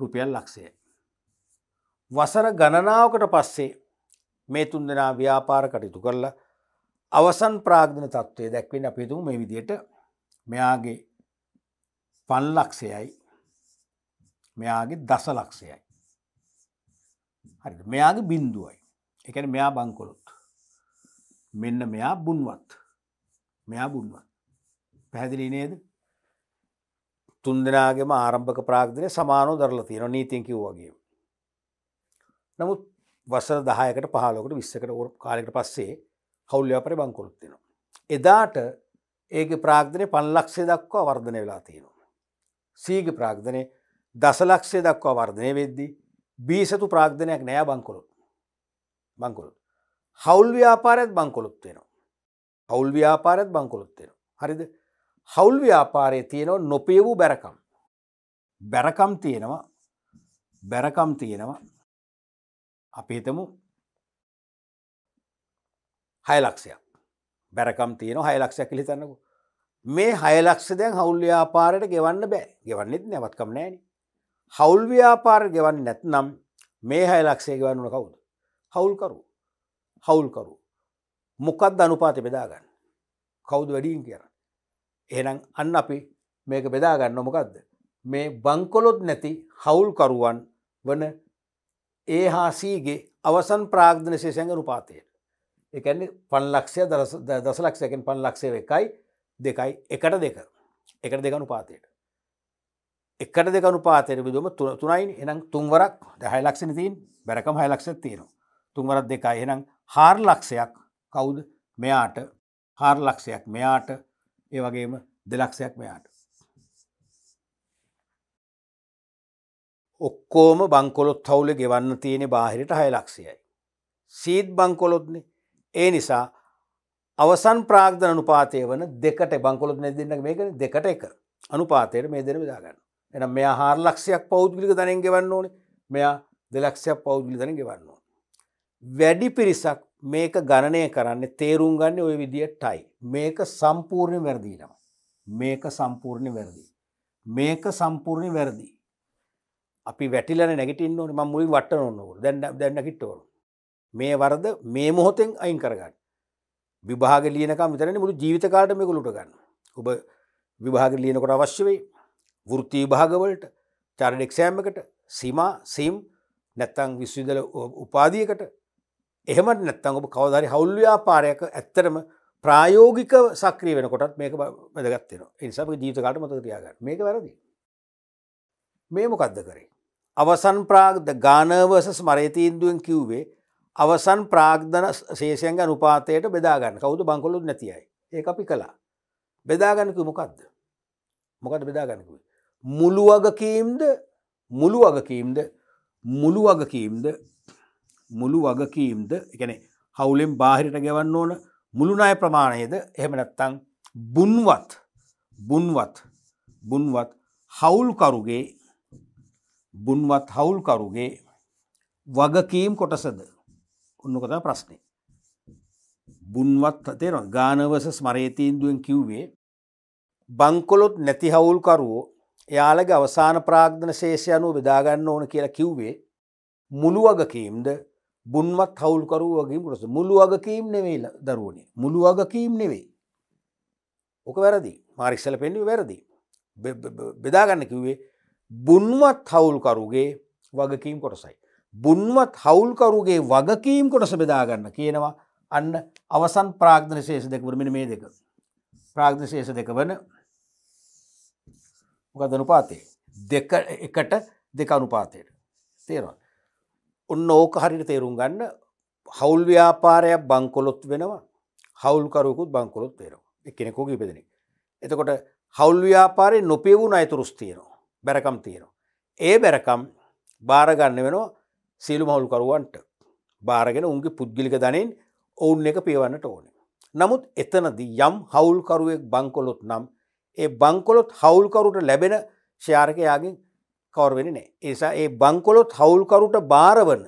රුපියල් ලක්ෂයයි. වසර ගණනාවකට පස්සේ මේ තුන් දෙනා ව්‍යාපාර කටයුතු කරලා අවසන් ප්‍රාග්ධන තත්ත්වය දැක්වෙන අපිතුම මේ විදියට මෙයාගේ පන්ලක්ෂයයි මෙයාගේ දස ලක්ෂයයි. හරි මෙයාගේ බින්දුවයි එකන මෙයා බංකොලොත් මෙන්න මෙයා බුන්වත් මෙයා බුන්වත් පැහැදිලි නේද තුන්දෙනගේම ආරම්භක ප්‍රාග්ධනය සමානෝ දරලා තියෙන නීතියෙන් කිව් වගේ. නමුත් වසර දහයකට පහලොකට විස්සකට ඕර කාලෙකට පස්සේ හවුල්්‍යාපරි බංකොලොත්තිනවා. එදාට ඒක ප්‍රාග්ධනය පන්ලක්ෂය දක්වා වර්ධනය වෙලා තියෙනවා. සීග ප්‍රාග්ධනය දසලක්ෂය දක්වා වර්ධනය වෙද්දී බීසතු ප්‍රාග්ධනයක් නෑ බංකොලොත් බංකොලොත්. හවුල් ව්‍යාපාරයත් බංකොලොත් වෙනවා. හවුල් ව්‍යාපාරයත් බංකොලොත් වෙනවා. හරිද හවුල් ව්‍යාපාරය තියෙනවා නොපියවූ බැරකම්. බැරකම් තියෙනවා බැරකම් තියෙනවා අපේතමු හයලක්ෂයක් බැරකම් තියෙන හයලක්ෂයක් ලිතන්නකු මේ හයලක්ෂ දැන් හවුල්්‍යාපාරයට ගෙවන්න බෑ ගෙවන්නෙත් නැවත්කම් නෑන හවුල්ව්‍යාපාර ගෙවන්න නැත්නම් මේ හයලක්ෂය ගවන්නුන කවුද හවුල්කරු හවුල්කරු මොකක් ධනුපාති බෙදාගන්න කවුද වැඩීන් කියරන්න එහෙනම් අන්න අපි මේක බෙදාගන්න මොකක්ද. මේ බංකොලොත් නැති හවුල්කරුවන් වන ඒ හාසීගේ අවසන් ප්‍රාග්ධන ශේෂයග රුපාතයට. එකන්නේ පන්ලක්ෂය දසලක්ෂයකෙන් පන්ලක්ෂය එකයි දෙකයි එකට දෙක එකට දෙකනු පාතයට. එකට දෙකනු පාතයට බිදුම තුනයි එනම් තුන්වරක් දැහයිලක්ෂණ තින් බැරකම හයිලක්ෂ තියෙනවා. තුන්වරත් දෙකයි එනම් හාර් ලක්ෂයක් කවුද මෙයාට හාර් ලක්ෂයක් මෙයාට ඒ වගේම දෙලක්ෂයක් මෙයාට ඔක්කෝම බංකොලොත් හවුල ගෙවන්න තියෙන බාහිරට හයලක්ෂයයි. සීත් බංකොලොත්න ඒ නිසා අවසන් ප්‍රාග්ධන අනුපාතය වන දෙකට බංකොලොත් නැදින්න මේක දෙකට එක අනුපාතයට මේ දෙන විදාගන්න. එන මෙයා හාර ලක්ෂයක් පෞද්ගලික දනෙන් ගෙවන්න ඕන මෙයා දෙලක්ෂයක් පෞද්ගලි දන ගෙවන්න ඕන. වැඩි පිරිසක් මේක ගණනය කරන්න තේරුම් ගන්න ඔය විදිහටයි. මේක සම්පූර්ණ වැරදිනවා. මේක සම්පූර්ණ වැරදි. මේක සම්පූර්ණ වැරදි. අපි වැටිලන නැගටින්න ඕන ම මුලි වට ඔන්නකු දැන්න දැන්න කිට්ටවරු. මේ වරද මේ මොහොතෙන් අයින් කරගන්න. විභාග ලියනකම් විතරන මුළු ජීවිතකාටමකුලුට ගන්න. ඔබ විභාග ලියනකොට අවශ්‍ය වේ වෘත්තිී භාගවලට චරණෙක්ෂෑමකට සීමා සීම් නැත්තං විශ්විදල උපාදියකට එහෙමට නැත්තං ඔබ කවදරි හවුල් ව්‍යාපාරයක ඇත්තරම ප්‍රායෝගික සක්‍රී වෙනකොටත් මේක වැදගත්වෙන එනිසා ජීවිතකාට මත තියාගන්න මේක වැරදි මේ මොකක්ද කරේ අවසන් ප්‍රාග්ධ ගානවස ස්මරේතීන්දුවෙන් කිව්වේ අවසන් ප්‍රාග්ධන සේෂයන්ග අනුපාතයට බෙදාගන්න කවුතු බංකොලු නැතියි ඒ අපි කලා බෙදාගන්නක මොකක්ද මොකද බෙදාගන්නකුව මුළු වගකීම්ද මුළු වගකීම්ද මුළු වගකීම්ද මුළු වගකීම්ද එකනේ හවුලෙන් බාහිරට ගෙවන්න ඕන මුළු නාය ප්‍රමාණයද එහෙමනැත්තං බුන්වත් බුන්වත් බුන්වත් හවුල්කරුගේ බුන්වත් හවුල්කරුගේ වගකීම් කොටසද උන්නකතා ප්‍රශ්නය බුන්වත් තේර ගානවස ස්මරේතීන්දුවෙන් කිව්වේ බංකොලොත් නැති හවුල්කරුවෝ එයාලගේ අවසාන ප්‍රාග්ධන ශේෂයනුව බෙදාගන්න ඕන කියලා කිව්වේ මුළුවගකීම්ද බුන්මත් හවුල්කරුවගේ පුරස මුළු අගකීම් නෙවෙයි දරුවන මුළු අගකීම් නෙවෙයි ඕක වැරදි මාරිස්සල පෙන්ඩි වැරදි බෙදාගන්න කිවේ බුන්මත් හවුල්කරුගේ වගකීම් කොටසයි. බුන්මත් හවුල්කරුගේ වගකීම් කොටස බෙදාගන්න කියනවා අන්න අවසන් ප්‍රාග්ධන ශේෂ දෙකවරමින මේ දෙක ප්‍රාග්ධ ශේෂ දෙක වන ගදනුපාතේ එකට දෙක අනුපාතයට තේරවා ඔන්න ඕක හරිට තේරුම් ගන්න හවුල් ව්‍යාපාරයක් බංකොලොත් වෙනවා හවුල්කරුකුත් බංකොලොත් තේරවා එකනෙකෝග ඉපදෙන. එතකොට හවුල් ව්‍යාපාරය නොපියවුණ අයතුරුස් තියෙනවා බැරකම් තියෙනවා. ඒ බැරකම් භාරගන්න වෙනවා සියලු මහුල්කරුවන්ට භාරගෙන උන්ගේ පුද්ගිලික දනෙන් ඔවුන් එක පියවන්නට ඕන. නමුත් එතනදී යම් හවුල්කරුවෙක් බංකොලොත් නම් ඒ බංකොලොත් හවුල්කරුට ලැබෙන ශාරකයාගෙන් කවරවෙෙන නෑ ඒසා ඒ බංකොලොත් හවුල්කරුට භාරවන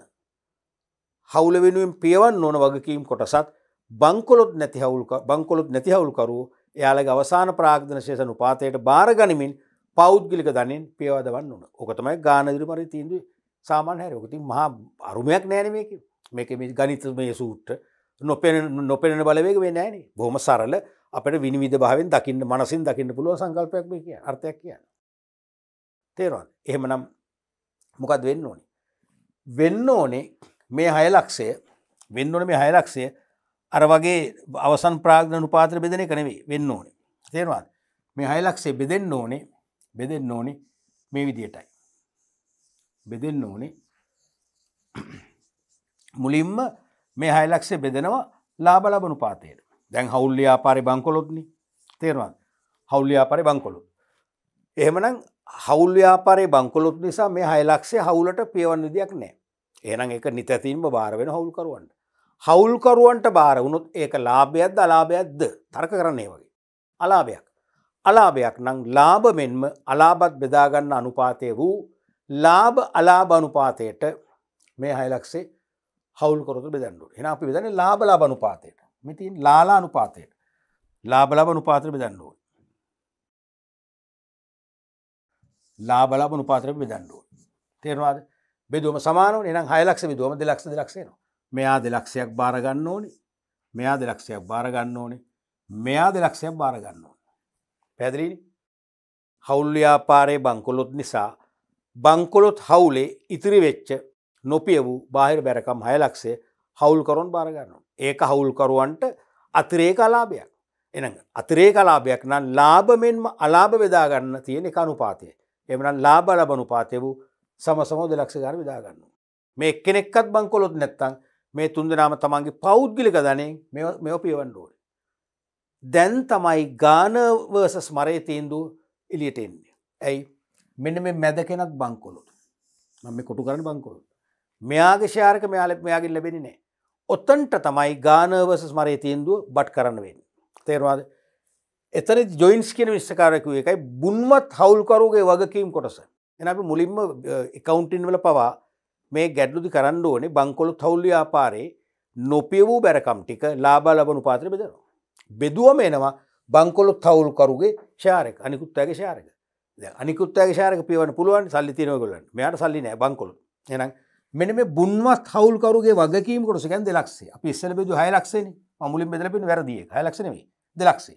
හවුල වෙනුවෙන් පියවන් නොන වගකීම් කොටසක් බංකොලොත් නැති හවුල් බංකොලොත් නැති හවුල්කරු එයාලගේ අවසාන ප්‍රාග්ධන ශේෂන උපාතයට භාරගනිමින් පෞද්ගලික ධනෙන් පියවදවන්න වන ඕකතමයි ගානදිරිමරි තීන්දුව සාමාන් හැර ෝකති මහා අරුමයක් නෑනමයක මේක මේ ගනිත මේ සූට්ට නොපෙන නොපෙනෙන බලවේග වේ නෑනේ බොහම සරල අපට විනිවිධ භාවෙන් දකින්න මනසින් දකින්න පුළුව සංකල්පයක් මේ කිය අර්ථයක් කියන්න තේරවාද එහෙමනම් මොකද වෙන්න ඕනි. වෙන්න ඕනේ මේ හයලක්ෂය වෙන්න ඕන මේ හයලක්ෂය අර වගේ අවසන් ප්‍රාග්න නුපාත්‍ර බෙදන කනෙවේ වෙන්න ඕනේ තේරවාද මේ හයලක්ෂේ බෙදෙන්න ඕනේ බෙදෙන්න ඕනේ මේ විදියටයි. බෙදෙන්න ඕනේ මුලින්ම මේ හයලක්ෂේ බෙදෙනවා ලාබ ලබනු පාතයට දැන් හවුල්්‍යාපාරි බංකොලොත්නි තේරවාද හවුල්්‍යාපාරි බංකොලොත්. එහෙමනම් හවුල් ව්‍යාපාරේ බංකොලොත් නිසා මේ හයලක්ෂේ හවුලට පියවන්න දෙයක් නෑ ඒනම් එක නිතැතින්ම භාරවෙන හවුල්කරුවන්ට හවුල්කරුවන්ට බාර වුණොත් ඒක ලාභයක්ද අලාභයක්ද තර්ක කරන්නේ වගේ අලාභයක් අලාභයක් නං ලාභ මෙන්ම අලාබත් බෙදාගන්න අනුපාතය වූ ලාභ අලාභ අනුපාතයට මේ හයලක්සේ හවුල්කොරතු බෙදන්ඩු එන අපි බෙදන ලාබ ලාබ අනුපාතයට මෙතින් ලාලා අනුපාතයට ලාබ ලබ අනුපාතර බෙදන්නුව ලාබලබ උපාතර බෙදන්ඩුව තේරවාද බෙදුවම සමාන නම් හයලක්ෂ විදුවම දෙලක්ෂ දෙලක්ෂේන මෙයා දෙලක්ෂයක් බාරගන්න ඕනි මෙයා දෙලක්ෂයක් බාරගන්න ඕනේ මෙයා දෙලක්ෂයක් බාරගන්න ඕන පැදිරී හවුල්්‍යාපාරයේ බංකොලොත් නිසා බංකොලොත් හවුලේ ඉතිරි වෙච්ච නොපිය වූ බාහිර බැරකම් හයලක්ෂය හවුල්කරුන් බාරගන්නවා. ඒක හවුල්කරුවන්ට අතිරේ කලාභයක් එන අතිරේ කලාභයක් නම් ලාභ මෙන්ම අලාභ වෙදාගන්න තියෙන එක අනුපාතිය එමන ලාබ ලබනු පාතෙවූ සමසමෝද ලක්ෂ ගාන විදාගන්න. මේ කෙනෙක්කත් බංකොලොත් නැත්තං මේ තුන්දනාම තමන්ගේ පෞද්ගලික ධනය මෙ පියවන්ඩුවන. දැන් තමයි ගානවර්සස් මරය තීන්දු එලියට එන්නේ. ඇයි මෙන්න මේ මැද කෙනක් බංකොලොත් මම කොටු කරන බංකොලොත් මෙයාගේ ශාරක මෙයාල මෙයාගින් ලැබෙන නෑ. ඔත්තන්ට තමයි ගානවර්සස් මරය තීන්දුව බට් කරන්න වෙන්න. තේරවාද එතන ජොයින්ස් කියන විශ්කාරකව එකයි බුන්මත් හවුල්කරුගේ වගකීම් කොටස. එන අපි මුලින්ම එකකවුන්ටින්වල පවා මේ ගැඩ්ලුදි කරන්න ඕනේ බංකොලු තවුල්ලි ආපාරයේ නොපියවූ බැරකම් ටික ලාබා ලබනු පාත්‍ර බෙදනවා. බෙදුවම එනවා බංකොලො තවුල්කරුගේ ශාරක අනිකුත්තෑගේ ශාරක අනිකුත්තෑගේ ශාරක පියවන පුළුවන් සල්ලි තිනයගොලන් මෙයාට සල්ලි නෑ බංකොලු එනම් මෙන මේ බුන්වත් හවුල්කරුගේ වගකීම කොටස ගැන් දෙලක්සේ අපි ඉස්සල බෙදු හයලක්ෂේ අමුලින් බෙදලපෙන වැරදිිය හයලක්ෂනේ දෙලක්සේ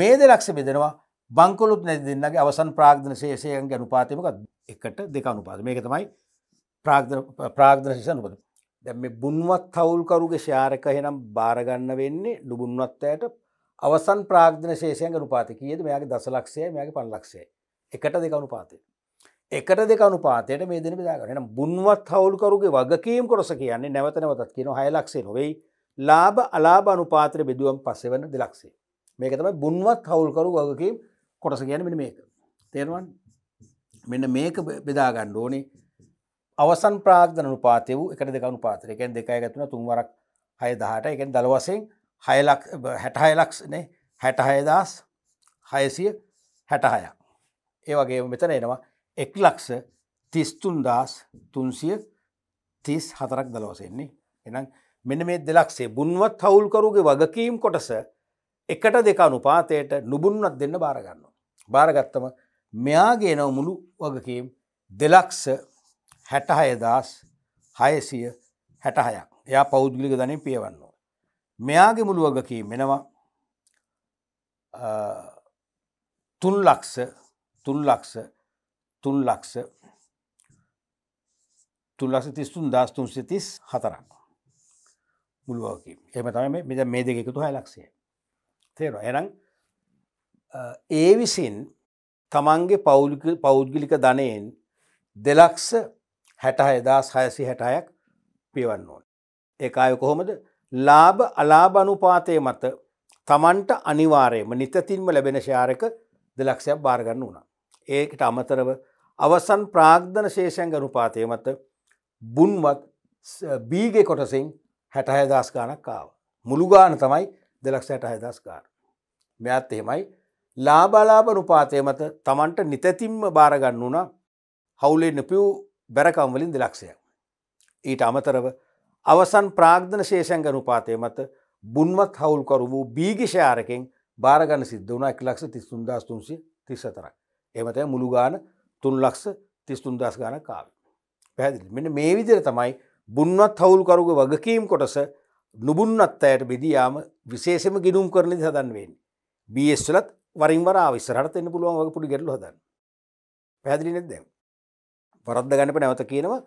මේ දෙලක්ෂ බෙදෙනවා බංකොලුත් නැති දෙන්නගේ අවසන් ප්‍රාග්ධන ශේෂයන් ගැනු පාතමක එකට දෙක අනුපාද මේක තමයි ප්‍රාග්ධන ශේෂ අනුපද දැ මේ බුන්වත් තවුල්කරුගේ ශාරක හෙනම් බාරගන්න වෙන්නේ නුබුන්වත්තයට අවසන් ප්‍රාග්ධන ශේෂයන් ගනුපාත කියද මෙයාගේ දසලක්ෂය මෙයාගේ පන්ලක්ෂය එකට දෙක අනුපාතය එකට දෙක අනුපාතයට මේ දෙන බෙදාගන්න බුන්වත් හවුල්කරුගේ වගකීම් කොරස කියන්නේ නැවත නැවතත් කියන හයලක්ෂේ නොවෙයි ලාබ අලාබ අනුපාත්‍ර බෙදුවම් පසෙවන දෙලක්සේ මේක තමයි බුන්වත් හවුල්කරු වගකම් කොටස ගැන මෙට මේක තේරවන් මෙන්න මේක බෙදාගණ්ඩ ඕනි අවසන් ප්‍රාග්ධනු පාතය වූ එකට දෙකනු පාතර එකෙන් දෙකයි ගතුන තුන්වරක් හය දහට එකෙන් දළවසෙන් හයලක් හැටහයලක්නේ හැටහයදස් හයසිය හැටහය ඒ වගේ මෙතන එනවා එක් ලක්ස තිස්තුන් දස් තුන්සිය තිස් හතරක් දළවසෙන්නේ එනම් මෙන මේ දෙලක්සේ බුන්වත් හවුල්කරුගේ වගකීම් කොටස එකට දෙක අනුපාතයට නුබුන්නත් දෙන්න බාරගන්න. බාරගත්තම මෙයාගේ නව මුළු වගකීම් දෙලක්ස හැටහයදස් හයසිය හැටහයක් එයා පෞද්ගලික ධනින් පියවන්නවා. මෙයාගේ මුළු වගකීම් මෙෙනවා තුන්ලක්ස තුන්ලක්ස තුන්ලක්ස තුල්ලක්ස තිස්තුන් දස්තුන් සිතිස් හතරක් මුළුවකි එම තම මෙ මේ දෙක එකතු හයලක්ෂේ තේර එනම් ඒ විසින් තමන්ගේ පෞද්ගිලික ධනයෙන් දෙලක්ස හැටහයදස් හයසි හැටයක් පිවන්න ඕන. ඒ අය කොහොමද ලාබ අලාබනුපාතය මත තමන්ට අනිවාරයම නිතතින්ම ලැබෙන ශාරක දෙලක්ෂයක් භාරගන්න වුණා. ඒකට අමතරව අවසන් ප්‍රාග්ධන ශේෂයන් ගනුපාතය මත බුන්වත් බීගෙ කොටසින් හැටහයදස් ගානක් කාව. මුළුගාන තමයි දෙලක්ෂයට අයදස්කාර. මෙයත් එහෙමයි ලාබලාබ රුපාතය මත තමන්ට නිතැතිම්ම භාරගන්න වුණ හවුලේ නපියූ බැරකම්වලින් දෙලක්ෂය. ඊට අමතරව අවසන් ප්‍රාග්ධන ශේෂංග නුපාතය මත බුන්මත් හවුල්කරු වූ බීගිෂයාරකෙන් භාරගන්න සිද්ධ වුණ එක ලක්ෂ තිස්තුන්දස් තුන්සි තිස්සතර. එමතය මුළුගාන තුන් ලක්ෂ තිස්තුන්දස් ගාන කාව. පැදිලි මෙ මේ විදිර තමයි බුන්වත් හවුල්කරුග වගකීම් කොටස නුබුන්නත් අයට බෙදයාම විශේෂම ගිනුම් කරන හදන්වෙන් බස්ලත් වරින්වර විස්සරට එන්න පුළුවන් වගේ පුඩි ගැටලු හදන්න පැදිලි නෙද වරද්ද ගණප නැවත කියනවා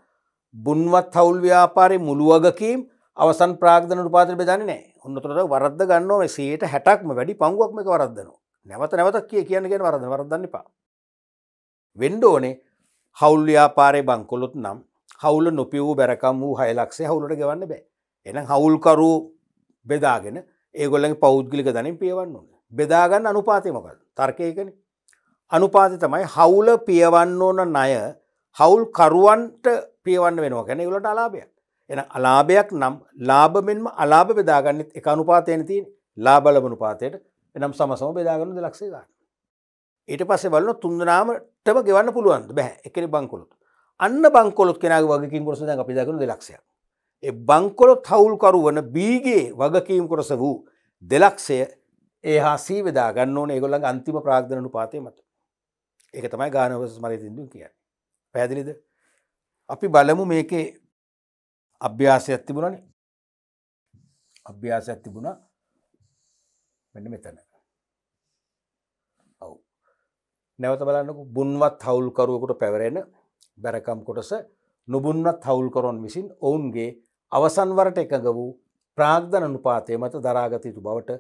බුන්වත් හවුල් ව්‍යාපාරය මුළුවගකීම් අවසන් ප්‍රාගධනට පාතර බෙදන්නේ නෑ ඔන්නතුරට වරද්ද ගන්නව සේට හැටක්ම වැඩි පංගුවක්ම එක වරද්දනවා නැවත නැවතක් කිය කියන්නගෙන වරද වරදන්න එපා වෙන්ඩෝනේ හවුල් ව්‍යාපාරය බංකොලොත් නම් හවුල නොපිවූ බැරකම් වූ හයලක්ෂේ හවුලට ගවන්න බෑ එන හවුල්කරු බෙදාගෙන ඒගොල්ලගේ පෞද්ගලික දනින් පියවන්න ඕන බෙදාගන්න අනුපාතයමකල් තර්කයකන අනුපාති තමයි හවුල පියවන්න ඕන ණය හවුල් කරුවන්ට පියවන්න වෙනවා ගැන ගලට අලාභයක් එන අලාභයක් නම් ලාභ මෙන්ම අලාභ බෙදාගන්නෙත් එක අනුපාතයන තින් ලාබලබනු පාතයට එනම් සමසම බෙදාගන්නද ලක්ෂේ ගන්න ඊට පස්සේ බලන තුන්දනාමටම ගෙවන්න පුළුවන්ද බැහ එකෙන බංකොලොත් අන්න බංකොලොත් කෙනගේ වගකින් ගොස දැන් අපි දකනු දෙලක්ෂයක් බංකොල තවුල්කරුවන බීගේ වගකීම් කොරස වූ දෙලක්ෂය ඒ හා සීවෙදා ගන්න ඕන ඒගොල්ලන් අන්තිම ප්‍රාග්ධනු පාතය මත ඒක තමයි ගානවස මරිතිදු කිය පැදිලිද අපි බලමු මේකේ අභ්‍යාසයක් තිබුණන අභ්‍යාසයක් තිබුණ මෙන්න මෙතන ඔව් නැවත බලන්නක බුන්වත් හවුල්කරුවකුට පැවරෙන බැරකම් කොටස නොබුන්නත් හවුල්කරොන් විසින් ඔවුන්ගේ අවසන්වරට එකඟ වූ ප්‍රාග්ධන අනුපාතය මත දරාගතයුතු බවට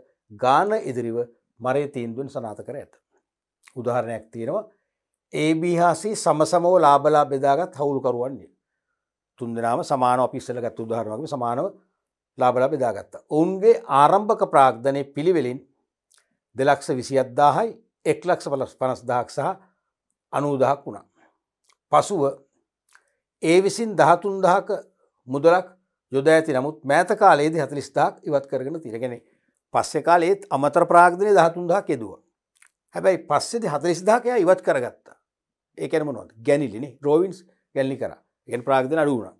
ගාන ඉදිරිව මරේ තීන්දුවෙන් සනාත කර ඇත. උදාහරණයක් තියෙනවා ඒබිහාසි සමසමෝ ලාබලා බෙදාගත් හවුල්කරුවන්නේ. තුන්දනාම සමාන පිස්සල ගත් උදාහරණගේ සමානව ලාබලා බෙදාගත්තා. ඔවුන්ගේ ආරම්භක ප්‍රාග්ධනය පිළිවෙලින් දෙලක්ෂ විසියද්දාහයි එක් ලක්ෂ පලස් පනස් දහක් සහ අනූදහක් වුණා. පසුව ඒ විසින් දහතුන් දහක මුදලක් යොද ඇති නමුත් මෑත කාලයේද හතලිස්ථාක් ඉවත් කරගෙන තිරගෙන පස්සෙ කාලේත් අමතර ප්‍රාග්ධනය දහතුන්දා කෙදුව. හැබැයි පස්සෙති හතලිස්දාකයා ඉවත් කරගත්තා ඒකැනම නොත් ගැනිලිනි රෝවින්ස් ගැල්ලි කර ගෙන් ප්‍රාග්ධන අඩුුණ.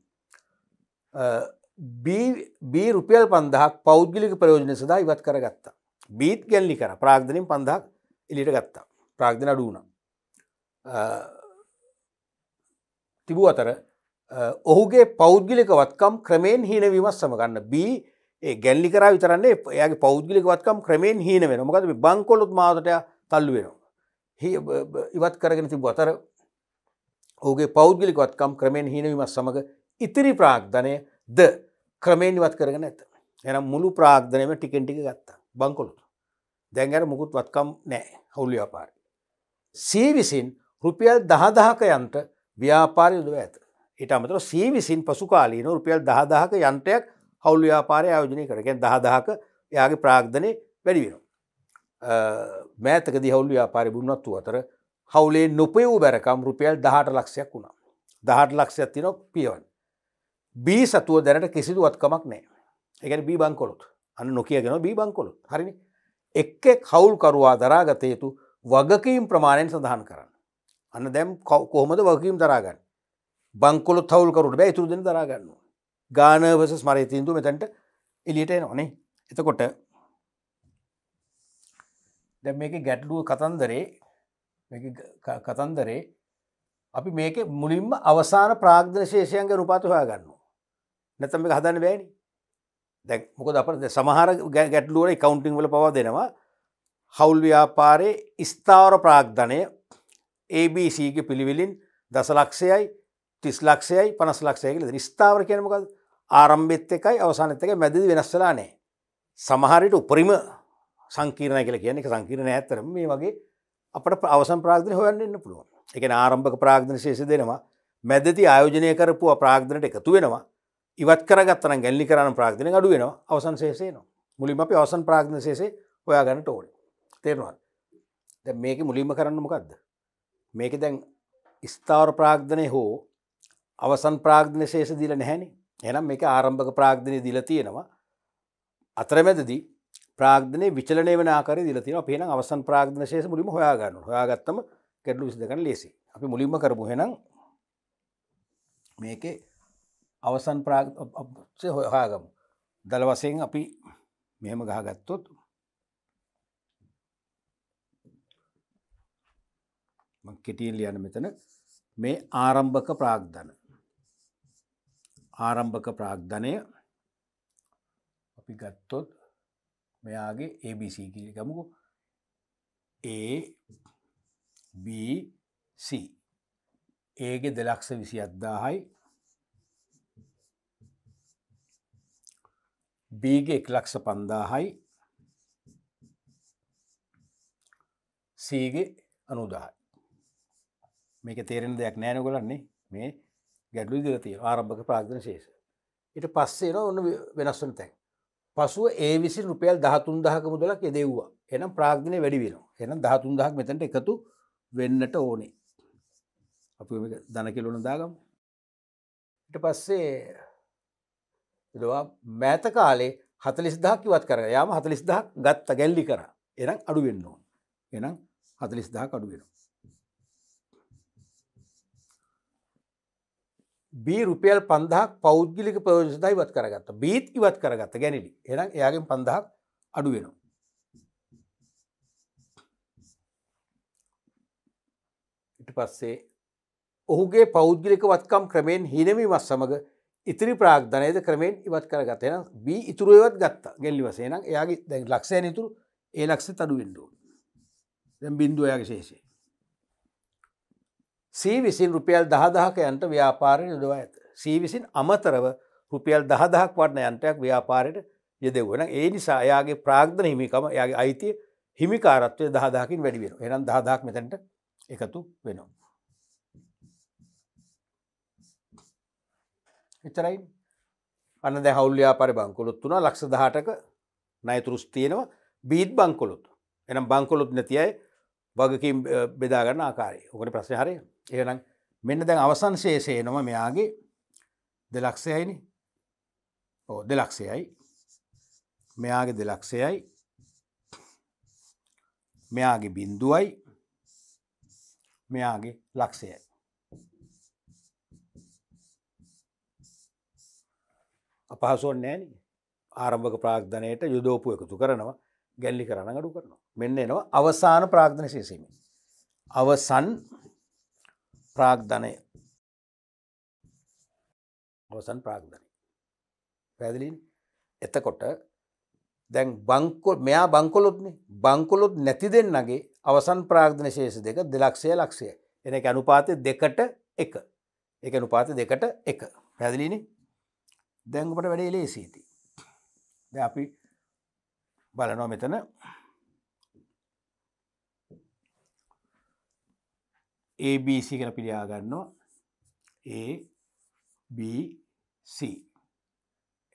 බී රුපියල් පන්දහක් පෞද්ගිලික ප්‍රයෝජන සදා ඉවත් කරගත්තා. බීත් ගැල්ලි කර ප්‍රාග්ධනින් පන්දහක් එලිට ගත්තා ප්‍රාග්ධන අඩුුණ. තිබූ අතර ඔහුගේ පෞද්ගිලික වත්කම් ක්‍රමයෙන් හීනවීමත් සමගන්න B ගැල්ලි කරා විතරන්නේ එයාගේ පෞද්ගිලික වත්කම් ක්‍රමයෙන් හීන වෙන මොකද බංකොලොත් මාතට තල්ලු වෙනවා ඉවත් කරගෙන තිබ අතර ඔහුගේ පෞද්ගිලික වත්කම් ක්‍රමයෙන් හීනවීමත් සමඟ ඉතිරි ප්‍රාග්ධනය ද ක්‍රමයෙන් ඉවත් කරගෙන ඇත එනම් මුළු ප්‍රාග්ධනයම ටිකෙන්ටික ගත්තා බංකොලොත් දැන්ගැන මුකුත් වත්කම් නෑ හවුලි ව්‍යාපාරි. සීවිසින් රුපියල් දහදහක යන්ට ව්‍යාපාරය යුදව ඇත. ඊට අමතර සී විසින් පසුකාලීන රුපියල් දහදහක යන්ත්‍රයක් හවුල් ව්‍යාපාරය ආයෝජනය කරගෙන් දහදහක එයාගේ ප්‍රාග්ධනය වැඩි වෙන. මෑතක දිහවුල් ව්‍යාපාරි බුන්නත්තු අතර හවුලේ නොපයවූ බැරකම් රුපියල් දහට ලක්ෂයක් වුණා. දහට ලක්ෂයක් තින පියවන්. බී සතුව දැනට කිසිදු වත්කමක් නෑ. එකන බී බංකොලොත් අන්න නොකියගෙන බී බංකොලොත් හරිනි එක්ක කවුල්කරවා දරාගතයුතු වගකීම් ප්‍රමාණයෙන් සඳහන් කරන්න. අන්න දැම් කොහොමද වගකීම් දරාගන්න. බංකොල තවල් කරුට බෑ තුරදෙන දරාගන්න ගානවස ස්මරය තිීන්දු මෙතැන්ට එලියට නොනේ එතකොට දැ මේක ගැටලුව කතන්දරේ කතන්දරේ අපි මේක මුලින්ම අවසාන ප්‍රාග්ධන ශේෂයන්ගේ රුපාතු හොයා ගන්න නැතම මේ හදන්න බෑනි දැ මොකද අප සමහර ගැටලුවට කවුන්ටිං වල පවා දෙනවා හවුල් ව්‍යාපාරයේ ස්ථාවර ප්‍රාග්ධනය ABCගේ පිළිවිලින් දසලක්ෂයයි ටිස් ලක්ෂයයි පනස් ලක්ෂය කියල නිස්ථාවර කියනමකද ආරම්භෙත් එකයි අවසානත් එක මැදදි වෙනස්සලා නෑ. සමහරයට උපරිම සංකීරණ කියල කියන එක සංකීරණ ඇත්තර මේ වගේ අපට අවසන් ප්‍රාග්ධන හොයන්නන්න පුළුවන් එක ආරම්භක ප්‍රාග්ධන ශේෂ දෙනවා මැදති ආයෝජනය කරපුුව ප්‍රාග්ධනට එකතු වෙනවා ඉවත් කරගත්තන ගැල්ලි කරන්න ප්‍රාග්ධන අඩු වෙනවා අවසන් සේසේනවා මුලින් අපි අවසන් ප්‍රාග්ධන සේසේ ඔයාගන්න ටෝඩ තේරවාන් දැ මේක මුලින්ම කරන්න මොකක්ද මේක දැන් ස්ථාවර ප්‍රාග්ධනය හෝ අවසන් ප්‍රාග්ධන ශේෂ දිල නැහැනි එනම් එක ආරම්භක ප්‍රාග්ධනය දිල තියෙනවා අතරමැදදී ප්‍රාග්ධනය විචලනය වනාකර දිලතින පේන අවසන් ප්‍රාග්ධන ශේෂ මුලිම හොයාගන්න හොයාගත්තම කෙඩලු විසිදකන ලෙසි අපි මුලින්ම කරපු හෙනම් මේක අවසන් ප්‍රාග්සේ හොයාගමු දළ වසයෙන් අපි මෙහෙම ගහගත්තොත් කෙටියෙන් ලියන මෙතන මේ ආරම්භක ප්‍රාග්ධන ආරම්භක ප්‍රාග්ධනය අපි ගත්තොත් මෙයාගේ ABC කියල ගමුකු ABC ඒගේ දෙලක්ෂ විසි අද්දාහයි බීගේ එක් ලක්ෂ පන්දාහයි සීගේ අනුදාහයි මේක තේරෙන දෙයක් නෑන ගොලන්නේ මේ ගැටලු ඉදිර තියෙන ආරම්භක ප්‍රාග්ධන ශේෂ. ඉට පස්සේන ඔන්න වෙනස්වන තැන්. පසුව ඒ විසි රුපියල් දහතුන් දහක මුදලක් එදෙව්වා එනම් ප්‍රාග්ධනය වැඩි වෙන එනම් දහතුන් දහක් මෙතැට එකතු වෙන්නට ඕනේ. අප දනකිලුණ දාගම්. ඉට පස්සේ එවා මෑත කාලේ හතලිස් දහක් ඉවත් කර යාම හතලිස් දහක් ගත්ත ගැල්ලි කර එනම් අඩුවෙන්න ඕන එනම් හතලිස් දහක් අඩුවෙනවා. බී රුපියල් පන්දහක් පෞද්ගිලික ප්‍රයෝජනතා ඉවත් කරගත්ත බීත් ඉවත් කරගත්ත ගැනිලි එනම් එයාගෙන් පන්දහක් අඩු වෙනවා. ඉට පස්සේ ඔහුගේ පෞද්ගිලික වත්කම් ක්‍රමයෙන් හිනවීමත් සමඟ ඉතිරි ප්‍රාග්ධනයද ක්‍රමෙන් ඉවත් කරගත එන බී ඉතුරුවත් ගත්ත ගැල්ලි වසේනම් එයාගේ දැ ලක්ෂය නිතුරු ඒ ලක්ෂ තඩු වෙන්ඩුව දැම් බින්දුව ඔයාගේ ශේෂය සීවිසින් රුපියල් දහදහකයන්ට ව්‍යාපාරය යොදව ඇත. සීවිසින් අමතරව රුපියල් දහදහක් වටන යන්ටයක් ව්‍යාපාරයට යෙදවුවන ඒ නිසා එයාගේ ප්‍රාග්ධන හිමිකම යාගේ අයිතිය හිමිකාරත්වය දහදාකින් වැඩි වෙන එනම් දහදාක් මෙතැන්ට එකතු වෙනවා. එතරයි අන දැහවුල්්‍යාපාර බංකොලොත් වුණ ලක්ෂ දහටක නයතුරුස් තියෙනවා බීත් බංකොලොත් එනම් බංකොලොත් නැතියි වගකින් බෙදාගන්න ආකාරය ඕකට ප්‍රශ්නහරය ඒනම් මෙන්න දැන් අවසන් ශේෂය නොම මෙයාගේ දෙලක්ෂයයිනි ඕ දෙලක්ෂයයි මෙයාගේ දෙලක්ෂයයි මෙයාගේ බින්දුවයි මෙයාගේ ලක්ෂයයි අපහසොන් නෑන ආරම්භක ප්‍රාග්ධනයට යුදෝපු එකතු කරනවා ගැල්ලි කරන ගඩු කරනවා මෙන්න එනවා අවසාන ප්‍රාග්ධන ශේසීම අවසන් ප්‍රාග්ධනය අවසන් ප්‍රාග්ධනය පැදිලින් එතකොට දැන් බංකොල් මෙයා බංකොලොත්න බංකොලොත් නැති දෙන්නගේ අවසන් ප්‍රාග්ධන ශේෂ දෙක දෙලක්ෂය ලක්ෂය එන එක අනුපාත දෙකට එක එක අනුපාත දෙකට එක පැදිලිනි දැංගුපට වැඩේ ලේසිීති ද අපි බලනෝ මෙතන ABC කර පිළියා ගන්නවා ABC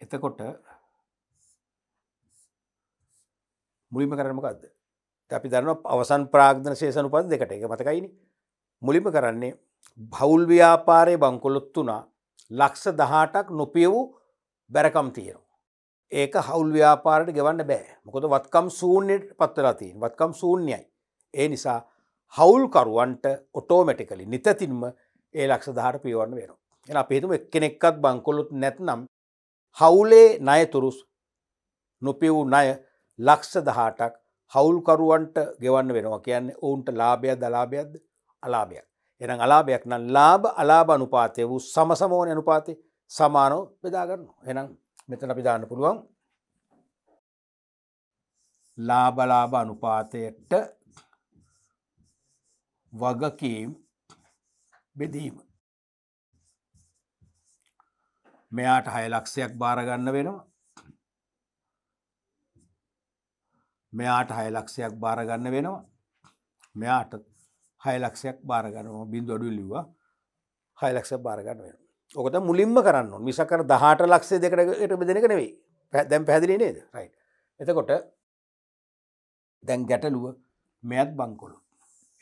එතකොට මුලිම කරනමකක්ද අපි දන්න අවසන් ප්‍රාග්ධන ශේෂනුපත් දෙකට එක මතකයිනි මුලිම කරන්නේ බෞල් ව්‍යාපාරය බංකොලොත්තුනා ලක්ෂ දහටක් නොපිය වූ බැරකම් තියෙනවා. ඒක හවුල් ව්‍යාපාරට ගෙවන්න බෑ මොකොද වත්කම් සූන්යට පත්වලා තියෙන් වත්කම් සූන්‍යයි. ඒ නිසා හවුල්කරුවන්ට ඔටෝමැටිකලි නිතතින්ම ඒ ලක්ෂ දහට පියවන්න වෙන. එන අපේතුම එක්කෙනෙක්කත් බංකොලොත් නැත්නම් හවුලේ නයතුරුස් නොපියවූ නය ලක්ෂ දහටක් හවුල්කරුවන්ට ගෙවන්න වෙනවා කියන්නේ ඔවුන්ට ලාභයක් දලාභයක්ද අලාභයක්. එන අලාභයක් නම් ලාභ අලාභ අනුපාතය වූ සමසමෝන අනුපාතය සමානෝ බෙදාගන්න එනම් මෙතන පිදාන්න පුළුවන් ලාබලාභ අනුපාතයට වගකීම් බෙදීම මෙයාට හය ලක්ෂයක් බාරගන්න වෙනවා මෙයාට හය ලක්ෂයක් බාරගන්න වෙනවා මෙයාට හය ලක්ෂයක් බාරගන්නවා බින්දු අඩු ලිවා හය ලක්ෂ බාරගන්න වෙන ඕකත මුලින්ම කරන්න මිසකර දහට ලක්ෂේ දෙකට බෙදෙනක නෙවෙයි දැම් පැදිලි නේද රයි එතකොට දැන් ගැටලුව මෙයත් බංකොලු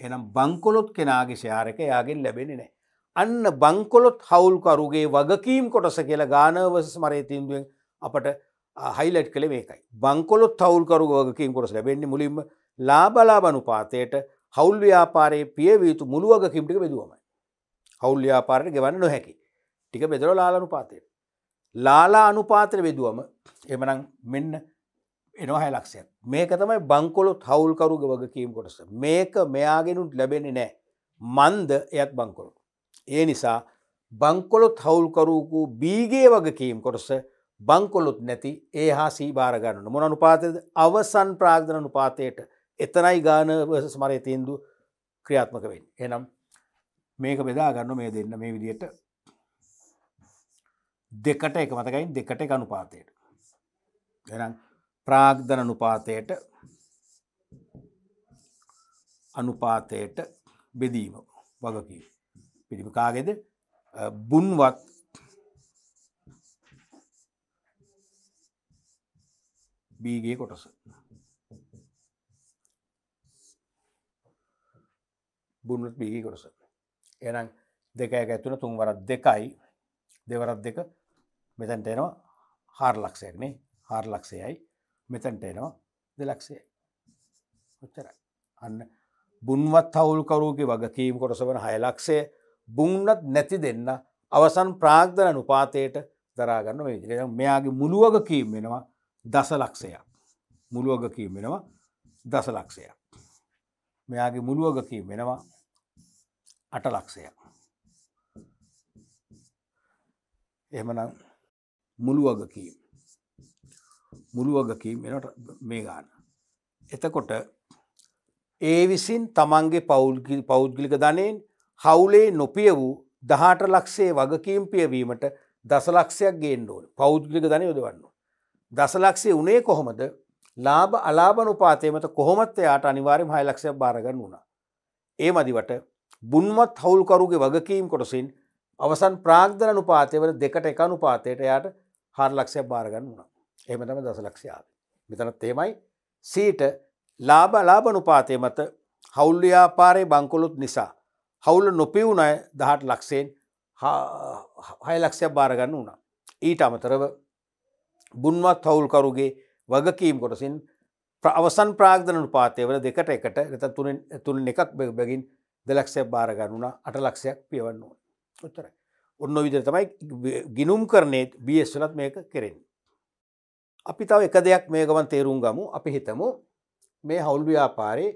එනම් බංකොලොත් කෙනාගේ ශයාරක යාගෙන් ලැබෙන නෑ. අන්න බංකොලොත් හවුල්කරුගේ වගකීම් කොටස කියලා ගානවස මරය තින්දුවෙන් අපට හයිලට් කළ මේකයි. බංකොලොත් තවල්කරු වගකින් කොටස ලැබෙන්නේ මුලින්ම ලාබලාබනුපාතයට හවුල්්‍යාපාරයේ පියවීතු මුළුවගකින්ටික බෙදුවමයි. හවුල්්‍යාපාරයට ගෙවන්න නොහැකි. ටික බෙදර ලාලනුපාතයට. ලාලා අනුපාතර බෙදුවම එමනම් මෙන්න එනවා හැලක්ෂයක් මේක තමයි බංකොලො හවුල්කරුග වගකීම් කොටස මේක මෙයාගෙනුත් ලැබෙන නෑ මන්ද එයත් බංකොලො. ඒ නිසා බංකොලො හවුල්කරුකු බීගේ වගකීම් කොටස බංකොලොත් නැති ඒ හා සීභාරගන්න මොන අනුපාතයද අවසන් ප්‍රාගධන අනුපාතයට එතනයි ගාන ස්මරය තීන්දු ක්‍රියාත්මක වෙන් එනම් මේක බෙදා ගන්න මේ දෙන්න මේ විදියට දෙකට එක මතකයින් දෙකට එක අනුපාතයට එනම් ප්‍රාග්ධන අනුපාතයට අනුපාතයට බෙදීම වගකී පිළිම කාගෙද බුන්වත් බීගේ කොටස බුන්වත් බීගේ කොටස එනම් දෙකයක ඇතුළ තුන්වරත් දෙකයි දෙවරත් දෙක මෙතැන්ට එනවා හාර් ලක්ෂයක්නේ හාර් ලක්ෂයයි මෙතැන්ට එනවා දෙලක්සේ කොච්චර අන්න බුන්වත් හවුල්කරුගේ වගකීම් කොටස වන හයලක්ෂේ බුන්නත් නැති දෙන්න අවසන් ප්‍රාග්ධන නුපාතයට දරාගන්න වේ මෙයාගේ මුළුවගකීම් වෙනවා දසලක්ෂයක් මුළුවගකීම් වෙනවා දසලක්ෂයක් මෙයාගේ මුළුවගකීම් වෙනවා අටලක්ෂයක් එහමනම් මුළුවගකීම් මුළු වගකීම් වෙනට මේ ගාන. එතකොට ඒ විසින් තමන්ගේ පෞද්ගලික ධනයෙන් හවුලේ නොපිය වූ දහට ලක්ෂේ වගකීම් පියවීමට දසලක්ෂයක් ගේන්න ඕන පෞද්ගලික ධනය යොදවන්න. දසලක්ෂේ උනේ කොහොමද ලාබ අලාබනු පාතයමත කොහොමත් එයාට අනිවාරෙන් හයලක්ෂයක් භාරගන්න වුණා. ඒ මදිවට බුන්මත් හවුල්කරුගේ වගකීම් කොටසින් අවසන් ප්‍රාග්ධන නුපාතයවන දෙකට එක අනුපාතයට එයට හාරලක්ෂයක් භාරගන්න වුණා. එහමතම දසලක්ෂයාව. මෙතනත් තේමයි සීට ලාබ ලාබනුපාතය මත හවුල්්‍යාපාරය බංකොලොත් නිසා. හවුල නොපිවුණ අය දහට ලක්ෂයෙන් හය ලක්ෂයක් භාරගන්න වුණ. ඊට අමතරව බුන්වත් හවුල්කරුගේ වගකීම් කොටසින් අවසන් ප්‍රාග්ධනු පාතයවල දෙකට එකට එත තුළින් එකක් බැගින් දෙලක්ෂයක් භාරගන්නුන අට ලක්ෂයක් පියවන්න ඕන. උත්තර. ඔන්න විදර තමයි ගිනුම් කරනේත් බියස්වලත් මේක කෙරෙන්. අපි තව එක දෙයක් මේ ගමන් තේරුම් ගමු අපි හිතමු මේ හවුල් ව්‍යාපාරේ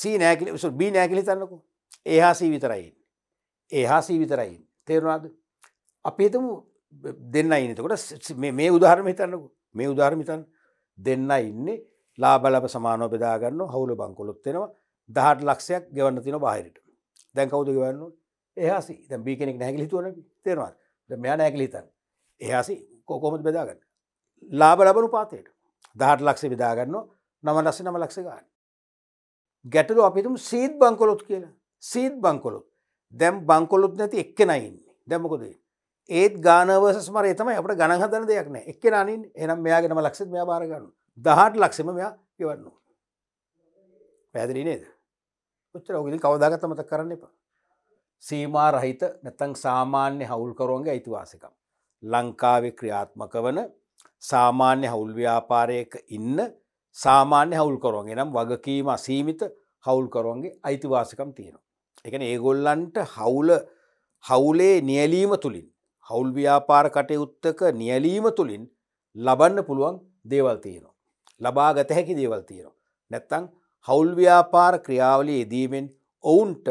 සී නෑකිලි උසු බී නෑකිලි තන්නකු ඒහා සී විතරයින් ඒහා සී විතරයින් තේරුණාද අපි හිතමු දෙන්න ඉන්නතකොට මේ උදාහරම හිතන්නකු මේ උදාහරමිතන් දෙන්න ඉන්නේ ලාබලබ සමානෝ බෙදාගන්න හවුල බංකොලොත්වෙනවා දහට ලක්ෂයක් ගෙවන්න තින බාහිරට දැන් කවුතු ගවන්න එහසි දැ බි කෙනෙක් නැගලි තුවන තේරවාද මෙයා නැගලිතන් එහසි කොකොමත් බෙදාගන්න ලාබ ලබරු පාතයට දහට ලක්ෂ බෙදාගන්න නම ලස්ස නම ලක්ෂ ගන්න ගැටලු අපිතුම සීත් බංකොලොත් කියලා සීත් බංකොලොත් දැම් බංකොලොත් නැති එක්කෙනයින්නේ දැමකොද ඒත් ගානවසමර එතම අපට ගණහදන දෙයක් නෑ එක්කෙනනින් එනම් මෙයාගෙනම ලක්ෂත් මෙයා බාරගන්න දහට ලක්ෂම මෙයා කියවන්නවා පැදිලි නේද උච්චර ඔගිලි කවදාගත්තමතක් කරන්න එපා සීමා රහිත නැතං සාමාන්‍ය හවුල්කරුවන්ගේ අයිතිවාසිකම් ලංකාවේ ක්‍රියාත්මක වන සාමාන්‍ය හවුල් ව්‍යාපාරයක ඉන්න සාමාන්‍ය හවුල්කරුවන්ගේ නම් වගකීම අසීමිත හවුල්කරුවන්ගේ අයිතිවාසකම් තියෙනවා. එකන ඒගොල්ලන්ට හවුල හවුලේ නියලීම තුළින් හවුල් ව්‍යාපාර කටයුත්තක නියලීම තුළින් ලබන්න පුළුවන් දේවල් තියෙනවා. ලබාගත හැකි දේවල් තියෙනවා. නැත්තං හවුල් ව්‍යාපාර ක්‍රියාවලි යෙදීමෙන් ඔවුන්ට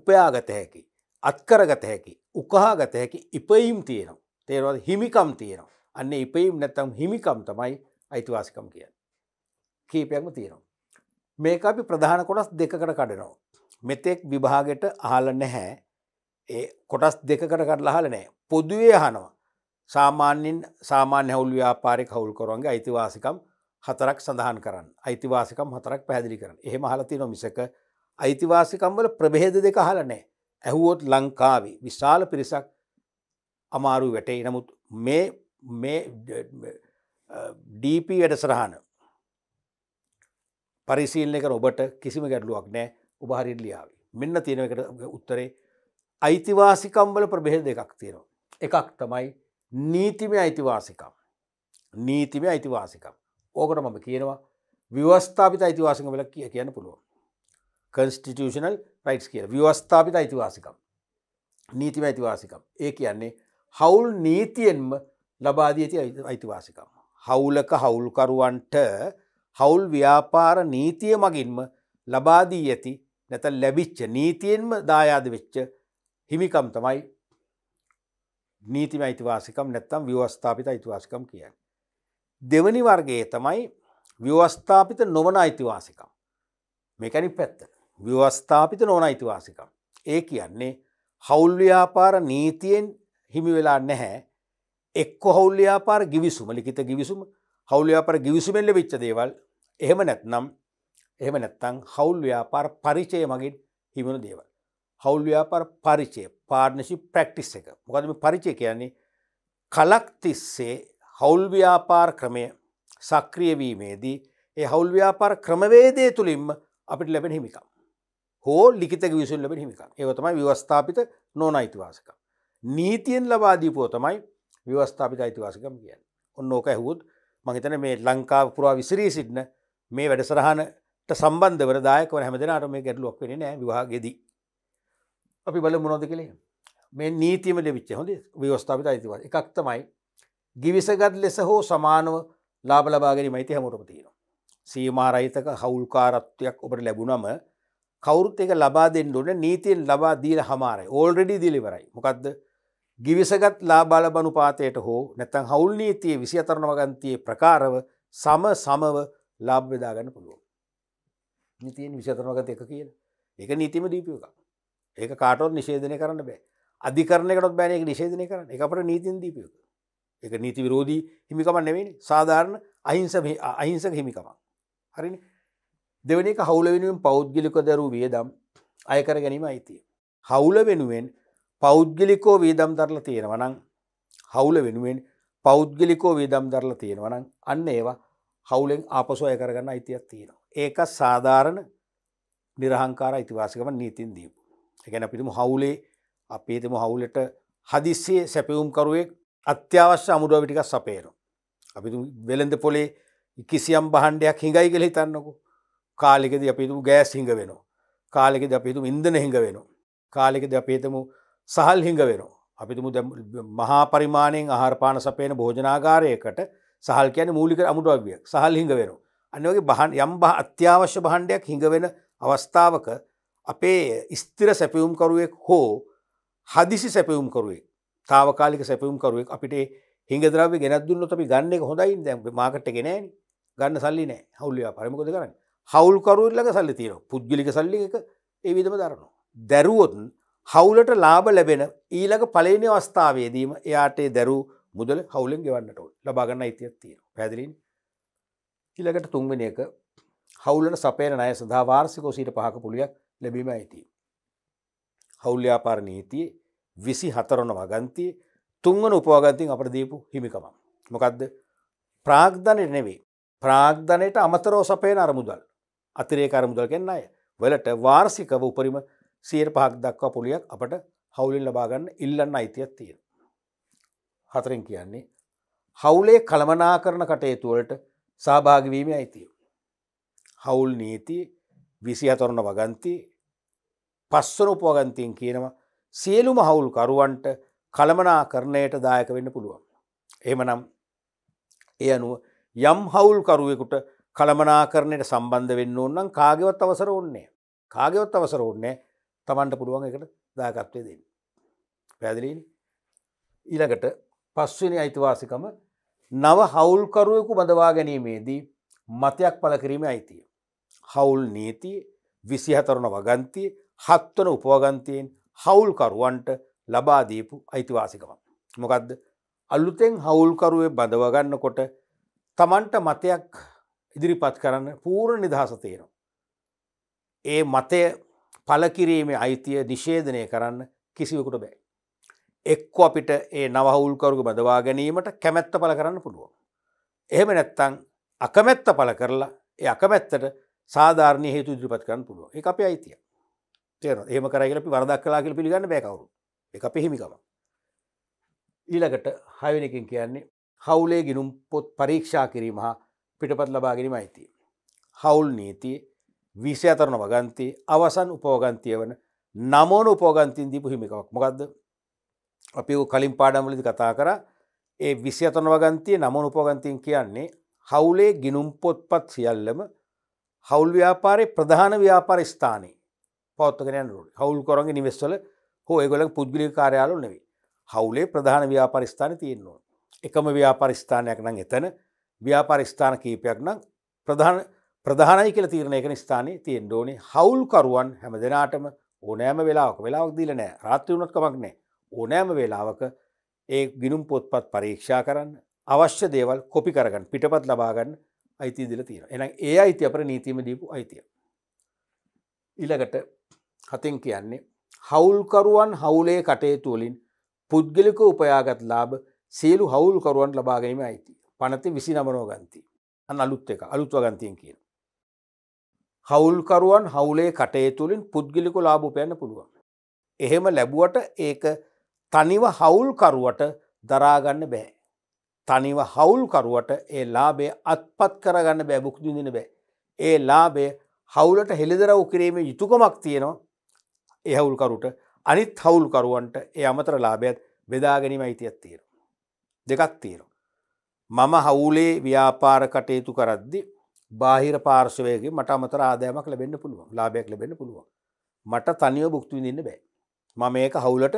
උපයාගත හැකි. අත්කරගත හැකි උකහාගත හැකි ඉපයීම් තියෙනවා. තේරවද හිමිකම් තියෙනවා අන්න ඉපයීම් නැතම් හිමිකම් තමයි අයිතිවාසිකම් කිය කීපයක්ම තියෙනවා මේක අපි ප්‍රධාන කොටස් දෙකකට කඩනවා මෙතෙක් විභාගෙට අහල නැහැ ඒ කොටස් දෙකකට කට අහල නෑ පොදුවේ හනවා සාමාන්‍යෙන් සාමාන්‍ය හවුල් ව්‍යාපාරි කවුල් කොරුවන්ගේ අයිතිවාසිකම් හතරක් සඳහන් කරන්න අයිතිවාසිකම් හතරක් පැදිලි කරන එහෙම හලති නොමිසක අයිතිවාසිකම්වල ප්‍රභේද දෙක හලනෑ ඇහුවොත් ලංකාවේ විශාල පිරිසක් අමාරු වැටේ නමුත් මේ මේ ඩීප වැඩසරහන පරිසිල්ලක ඔබට කිසිම ගැටලුවක් නෑ උබහරිල් ලියාව මෙන්න තියෙනකට උත්තරේ අයිතිවාසිකම්වල ප්‍රබෙහෙද එකක් තියෙනවා. එකක් තමයි නීතිමය අයිතිවාසිකම් නීතිමය අයිතිවාසිකම් ඕකට මම කියනවා ව්‍යවස්ථාපිත අයිතිවාසිකම් වල කිය කියන්න පුළුවන් කන්ස්ටිටියෂනල් රයිටස් කිය ව්‍යවස්ථාපිත අයිතිවාසිකම් නීතිම අයිතිවාසිකම් ඒ කියන්නේ හවුල් නීතියෙන්ම ලබාදී ඇති අයිතිවාසිකම්. හවුලක හවුල්කරුවන්ට හවුල් ව්‍යාපාර නීතිය මගින්ම ලබාදී ඇති නැත ලැබිච්ච නීතියෙන්ම දායාද වෙච්ච හිමිකම් තමයි නීතිම අයිතිවාසිකම් නැත්තම් ව්‍යවස්ථාපිත අයිතිවාසිකම් කියන්න. දෙවනි වර්ගයේ තමයි ව්‍යවස්ථාපිත නොවන අයිතිවාසිකම්. මෙකැනි පැත්ත. ව්‍යවස්ථාපිත නොවන අයිතිවාසිකම්. ඒ කියන්නේ හවුල්්‍යාපාර නීතියෙන් හිමි වෙලා නැහැ එක්ක හවුල්්‍යාපාර ගිවිසුම ලිකිත ගිවිසුම හවුල්්‍යාපාර ගිවිසුමෙල්ල විච්ච දේවල් එහෙම නැත්නම් එහෙම නැත්තං හවුල්්‍යාපාර පරිචය මගින් හිමෙන දේවල්. හවුල්්‍යාපාර පරිචය පාර්ණශි ප්‍රක්ටිස් එක මොකදම පරිචය කියන්නේ කලක්තිස්සේ හවුල්ව්‍යාපාර ක්‍රමය සක්‍රියවීමේදී ඒ හවුල්ව්‍යාපාර ක්‍රමවේදය තුළින්ම අපිට ලැබෙන හිමිකම් හෝ ලිකිත ගවිසුල් ලැබෙන හිමිකම් ඒවතමයි ව්‍යවස්ථාපිත නොන අයිතිවාසකම්. නීතියෙන් ලබාදීපුෝ තමයි ව්‍යවස්ථාපිත අයිතිවාසකම් කියන්න ඔන්න ඕක ඇහුත් මහිතන මේ ලංකාව පුරා විසිරී සිටින මේ වැඩසරහනට සම්බන්ධව දායකව හැමදෙනට මේ ගැටලුවක් වෙන නෑ විවාහගෙදී අපි බල මොනොද කළේ මේ නීතිම ලෙවිච්ච හොඳ ව්‍යවස්ථාපිත අයිතිවා එකක් තමයි ගිවිසගත් ලෙස හෝ සමානව ලාබ ලබාගෙන මයිති හැමෝටම තියෙනවා. සීමාරහිතක හවුල්කාරත්වයක් ඔබට ලැබුණම කවුරුත් එක ලබා දෙන්න ඕන නීතියෙන් ලබා දීල හමාරයි ඕල්ඩඩි දිලිවරයි මොකක්ද ගිවිසගත් ලාබාලබනුපාතයට හෝ නැතන් හවුල් නීතිය විසි අතරන වගන්තියේ ප්‍රකාරව සම සමව ලාබ්‍යදාගන්න පුළුවන්. නීතියෙන් විසතරනගත එක කියල එක නීතිම දීපියක ඒක කාටොත් නිශේදනය කරන්න බෑ අධිකරනයකටත් බෑනයක නිශේදනය කරන එකට නීතින් දීපියක එක නීති විරෝධී හිමිකමන් නෙවෙනි සාධාරණ අහිංස අහිංසක හිමිකමක් හරි දෙවනි හවුල වෙනුවෙන් පෞද්ගිලික දැරූ වියදම් අයකර ගැනීම අයිතිය. හවුල වෙනුවෙන් පෞද්ගලිකෝ වීදම් දරලා තියෙනවනම් හවුල වෙනුවෙන් පෞද්ගලිකෝ වීදම් දරලා තියෙනවනම් අන්න ඒවා හවුලෙන් ආපසු අය කරගන්න අයිතියක් තියෙනවා. ඒක සාධාරණ නිර්හංකාර අයිතිවාසිකම නීතින් දීපු. එකැන අපිතුම හවුලේ අපේතම හවුලට හදිස්සේ සැපවුම්කරුවෙක් අත්‍යවශ්‍ය අමුඩුවවිටික සපේරු. අපි වෙළඳ පොලේ කිසියම් බහන්ඩයක් හිඟයි කෙ හිතන්නකු කාලෙකද අපිතු ගෑස් හිඟ වෙනවා. කාලෙකද අපිතු ඉන්දන හිඟ වෙනවා. කාලෙකද අපේතමු සහල් හිඟ වෙනවා. අපිතුමු මහා පරිමාණයෙන් ආහාරපාන සපයන භෝජනාගාරයකට සහල් කියන මූලික අමුටුවක්වියක් සහල් හිඟ වෙනවා. අන්නගේ බහන් යම් බහ අත්‍යවශ්‍ය බහන්්ඩයක් හිඟවෙන අවස්ථාවක අපේ ස්තිර සැපියුම්කරුවෙක් හෝ හදිසි සැපියුම්කරුවේ තාවකාලික සැපියුම්කරුවෙක් අපිට හිංගදරාව ගෙනත්දුන්නො අපි ගන්න එක හොඳයි දැ මාකට ගෙනෑන ගන්න සල්ලි නෑ හවුල්ලයා පරමකොද කරන්න හවුල්කරුල්ලක සල්ලි තියෙන පුද්ගලික සල්ලි එක ඒ විදම දරනවා. දැරුවොතුන් හවුලට ලාබ ලැබෙන ඊළඟ පලේනි අවස්ථාවේදීම එයාටේ දැරූ මුදල හවුලෙන් ගෙවන්නට ලබාගන්න අයිතියක් තියෙන පැදිලින් ඊළඟට තුන්වෙන එක හවුලට සපේන අය සඳහා වාර්සිකෝ සීට පහක පුළියක් ලැබීම ඇති. හවුල්්‍යාපාර නීතියේ විසි හතරොන වගන්තිය තුන්වන උපවාගන්තින් අපට දීපු හිමිකමම්. මොකක්ද ප්‍රාග්ධනයට නෙවේ ප්‍රාග්ධනයට අමතරෝ සපේන අරමුදල් අතිරේ අරමුදල් කෙන්න අය වලට වාර්සිකව උපරිම සියයට පහක් දක්වා පොලියක් අපට හවුලින් ලබාගන්න ඉල්ලන්න අයිතියක් තියෙන. හතරින් කියන්නේ හවුලේ කළමනා කරන කටයුතුවලට සභාගවීම අයිතිය. හවුල් නීති විසි අතරන වගන්ති පස්සන උපවගන්තයෙන් කියනවා සියලුම හවුල් කරුවන්ට කළමනා කරණයට දායක වෙන්න පුළුවන්. එමනම් ඒ අනුව යම් හවුල් කරුවෙකුට කළමනා කරණයට සම්බන්ධ වෙන්න ඕන්නම් කාගවත් අවසර ඕන්නේ. කාගවත් අවසර ඕන්නේ තමන්ට පුළුවන් එකට දායකත්වය දෙන්න. පැදිලීනි ඊළඟට පස්වනි අයිතිවාසිකම නව හවුල්කරුවෙකු බඳවා ගැනීමේදී මතයක් පල කිරීම අයිතිය. හවුල් නීතිය විසිහතරන වගන්තිය හත්වන උපවගන්තියෙන් හවුල්කරුවන්ට ලබාදීපු අයිතිවාසිකම. මොකක්ද අල්ලුතෙන් හවුල්කරුවේ බඳවගන්න කොට තමන්ට මතයක් ඉදිරිපත් කරන්න පූර්ණ නිදහසතේනවා. ඒ මතය පලකිරීමේ අයිතිය නිශේධනය කරන්න කිසිවකුට බෑ. එක්කො අපිට ඒ නවහවුල්කරුග බදවා ගැනීමට කැමැත්ත පල කරන්න පුළුවන්. එහෙම නැත්තං අකමැත්ත පල කරලා ඒ අකමැත්තට සාධාරණය හේතු දිරිපත් කරන්න පුළුව එක අපේ අයිතිය තේන ඒම කරගල අපි වරදක් කලාගල පිළිගන්න බැකවරු එක පෙහිමිකම. ඊළකට හයවනකින් කියන්නේ හවුලේ ගිනුම් පොත් පරීක්ෂා කිරීම හා පිටපත් ලබාගෙනීම අයිතිය. හවුල් නීතියේ විසයතරන වගන්තයේ අවසන් උපෝගන්තය වන නමෝන උපෝගන්තයන් දීපු හිමිකවක් මොකක්ද අපි කලින් පාඩම්ලදි කතා කර ඒ විශ්‍යතන වගන්තය නමුණ උපෝගන්තයෙන් කියන්නේ හවුලේ ගිනුම් පොත්පත් සියල්ලම හවුල් ව්‍යාපාරය ප්‍රධාන ව්‍යාපාර ස්ථානයේ පෞත්තගෙන රුට හවුල් කොරන්ගේ නිවෙස්වල හෝ එගොල පුද්ගලි කාරයාලු නෙවේ හවුලේ ප්‍රධාන ව්‍යාපරිස්ථාන තියෙන්නවා. එකම ව්‍යාපරිස්ථානයක් නම් එතන ව්‍යාපරිස්ථාන කීපයක් නම් ප්‍රධාන ප්‍රධානයි කියල තීරණයකන ස්ථානයේ තියෙන් ඕනි හවුල්කරුවන් හැම දෙනාටම ඕනෑම වෙලාක් වෙලාවක් දීලනෑ රාත්‍රවුණත් කමක්නෑ ඕනෑම වෙලාවක ඒ ගිනුම් පොත්පත් පරීක්ෂා කරන්න අවශ්‍ය දේවල් කොපි කරගන්න පිටපත් ලබාගන්න අයිති දිල තීර එන ඒ අයිති අපට නීතිම දීපු අයිතිය. ඉලකට හතින් කියන්නේ හවුල්කරුවන් හවුලේ කටයුතුවලින් පුද්ගලික උපයාගත් ලාබ සියලු හවුල්කරුවන් ලබාගැීම අයිති පනති විසි නමනෝ ගන්ති අන් අලුත් එක අලුත්ව ගන්තියෙන් කියන. හවුල්කරුවන් හවුලේ කටයතුළින් පුද්ගලිකු ලාභපයන්න පුළුවන්. එහෙම ලැබුවට ඒක තනිව හවුල්කරුවට දරාගන්න බෑ. තනිව හවුල්කරුවට ඒ ලාබේ අත්පත් කරගන්න බැබුක්දිදින බෑ. ඒ ලාබේ හවුලට හෙළිදරව් කිරීමේ යුතුකමක් තියෙනවා එහවුල්කරුට අනිත් හවුල්කරුවන්ට ඒ අමතර ලාභයත් බෙදාගැනීම අයිතියක් තියෙන. දෙකක් තියෙන. මම හවුලේ ව්‍යාපාර කටයුතු කරද්දි බාහිර පාර්ශවයගේ මට අමතර ආදෑමක් ලැබෙන්න්න පුළුවන් ලාබයක් ලැබෙන පුළුවන් මට තනියෝ බුක්තුවිඳන්න බෑ ම මේක හවුලට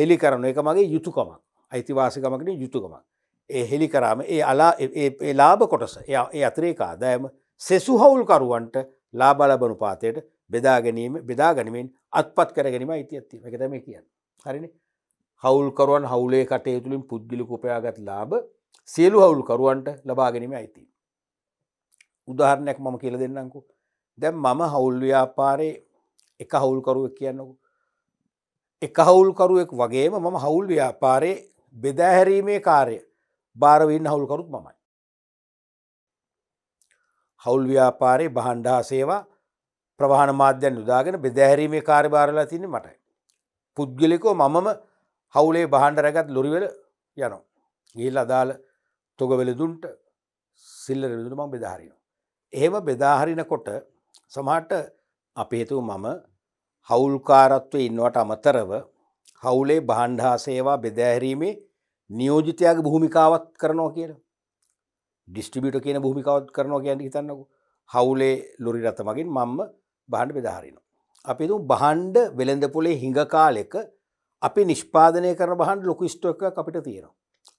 හෙළි කරන එක මගේ යුතුකමක් අයිතිවාසිකමකට යුතුකමක් ඒ හෙළි කරාම ඒ අලා ලාභ කොටස ඒ අතරේ ආදායම සෙසු හවුල්කරුවන්ට ලාබලබනු පාතයට බෙදා ගැනීම බෙදා ගැනීමෙන් අත්පත් කර ගැනීම අයිතියත්ති එකතම කියන්න හරින හවුල්කරුවන් හවුලේ කටයුතුළින් පුද්ගිලි කොපයාගත් ලාබ සියලු හවුල්කරුවන්ට ලබාගැනීම අයිතිී උදාහරණයක් මම කියල දෙන්නකු දැම් මම හවුල් ව්‍යාපාරය එක හවුල්කරුවක් කියන්නකු එක හවුල්කරුවෙක් වගේම මම හවුල් ව්‍යාපාරය බෙදෑහැරීමේ කාරය භාරවන්න හවුල්කරුත් මමයි හවුල් ව්‍යාපාරය බහන්්ඩා සේවා ප්‍රවාහන මාධ්‍යයන් යුදාගෙන බෙදෑහැරීමේ කාර්භාරලා තින්නේ මටයි පුද්ගලිකෝ මමම හවුලේ බහන්ඩ රැගත් ලොරිවෙල යනවා ගිල් අදාළ තොගවෙලදුන්ට සිල්ල රෙලදුම බෙදාහරිනවා එහෙම බෙදාහරිනකොට සමහට අපේතු මම හවුල්කාරත්වය ඉන්නවට අමතරව හවුලේ බහන්්ඩා සේවා බෙදෑහැරීමේ නියෝජිතයාගේ භූමිකාවත් කරනවා කියන ඩිස්ටිබිට කියන භූමිකාවත් කරනවා කියන්න හිතන්නකු හවුලේ ලොරි රත මගින් මම්ම බහන්ඩ බෙදාහරිනවා. අපි තු බහන්්ඩ වෙළඳපුලේ හිඟ කාලෙක අපි නිෂ්පාදනය කර බහන්ඩ ලොකු ස්ටෝක අපිට තියෙනවා.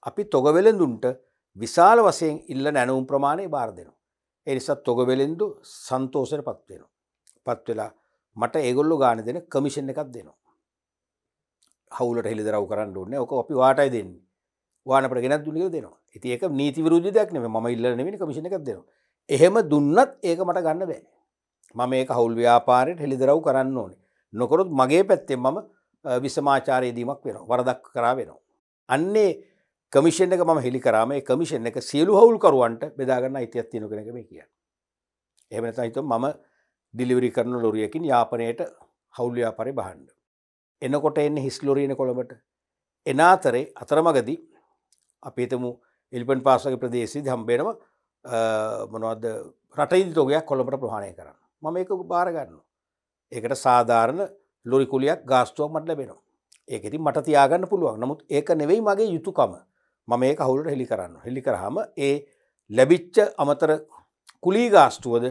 අපි තොගවෙළඳුන්ට විශාල වසයෙන් ඉල්ල නැනවුම් ප්‍රමාණය බාර දෙනවා. එනිසා තොගවෙලෙන්දු සන්තෝසයට පත්වෙනවා. පත්වෙලා මට ඒගොල්ලු ගාන දෙන කමිෂණ එකක් දෙනවා. හවුලට හෙළි දරව් කරන්න ඕන්න ඕක අපි වාටයි දෙන්න වානට ගෙනත් දුනිිය දෙනවා ඇති ඒක නීති විරුද්ධයක්න ම ඉල්ලනවෙනි කමිෂණ එකක් දෙනවා. එහෙම දුන්නත් ඒක මට ගන්න බෑ. මම ඒ හවුල් ව්‍යාපාරයට හෙළිදරව් කරන්න ඕනේ. නොකරොත් මගේ පැත්තෙන් මම විසමාචාරයේදීමක් වෙන වරදක් කරා වෙනවා. අන්නේ කමිෂන් එක ම හෙළි කරාම කමිෂන් එක සියලු හවුල්කරුවන්ට බෙදාගන්න අයිතියක් තියෙන කෙනක මේ කිය එමනත හිතු මම ඩිලිවරි කරන ලොරියකින් යාපනයට හවුල්්‍යාපරි බහන්ඩ එනකොට එන්න හිස්ලොරීන කොළඹට එනාතරේ අතරමගදි අපේතමු එල්පන් පාසක ප්‍රදේශී හම්බේනම මොනවද රටයිදි තෝගයක් කොළඹට ප්‍රහණය කරන්න මම එක භාරගන්න ඒකට සාධාරණ ලොරිකුලියක් ගාස්තුවක් මට ලැබෙනවා ඒකෙති මට තියාගන්න පුළුවන් නමුත් ඒක නෙවෙයි මගේ යුතුකම මම ඒ කවුලට හෙළි කරන්න හෙළි කරහම ඒ ලැබිච්ච අමතර කුලී ගාස්ටුවද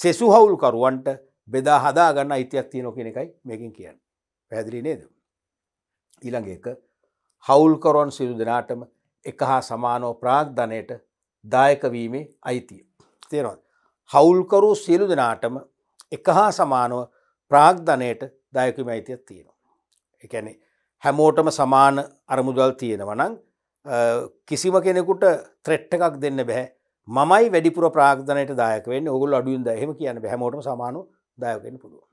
සෙසු හවුල්කරුවන්ට බෙදා හදා ගන්න අයිතියක් තියෙනො කෙන එකයි මේකින් කියන්න පැදිලි නේද. ඊළඟ එක හවුල්කරොන් සිදු දෙනාටම එක හා සමානෝ ප්‍රාග්ධනයට දායකවීමේ අයිතිය. තේරවත්. හවුල්කරු සියලු දෙනාටම එක හා සමානව ප්‍රාග්ධනයට දායකම අයිතියක් තියෙනවා. එකැනෙ හැමෝටම සමාන අරමුදල් තියෙනවනං කිසිම කෙනෙකුට ත්‍රෙට්ට එකක් දෙන්න බැහැ මයි වැඩිපුර ප්‍රාග්ධනයට දායකවෙන් ඔගුල් අඩුින් දහෙම කියන්න බැහමෝට සමානු දායකෙන පුළුව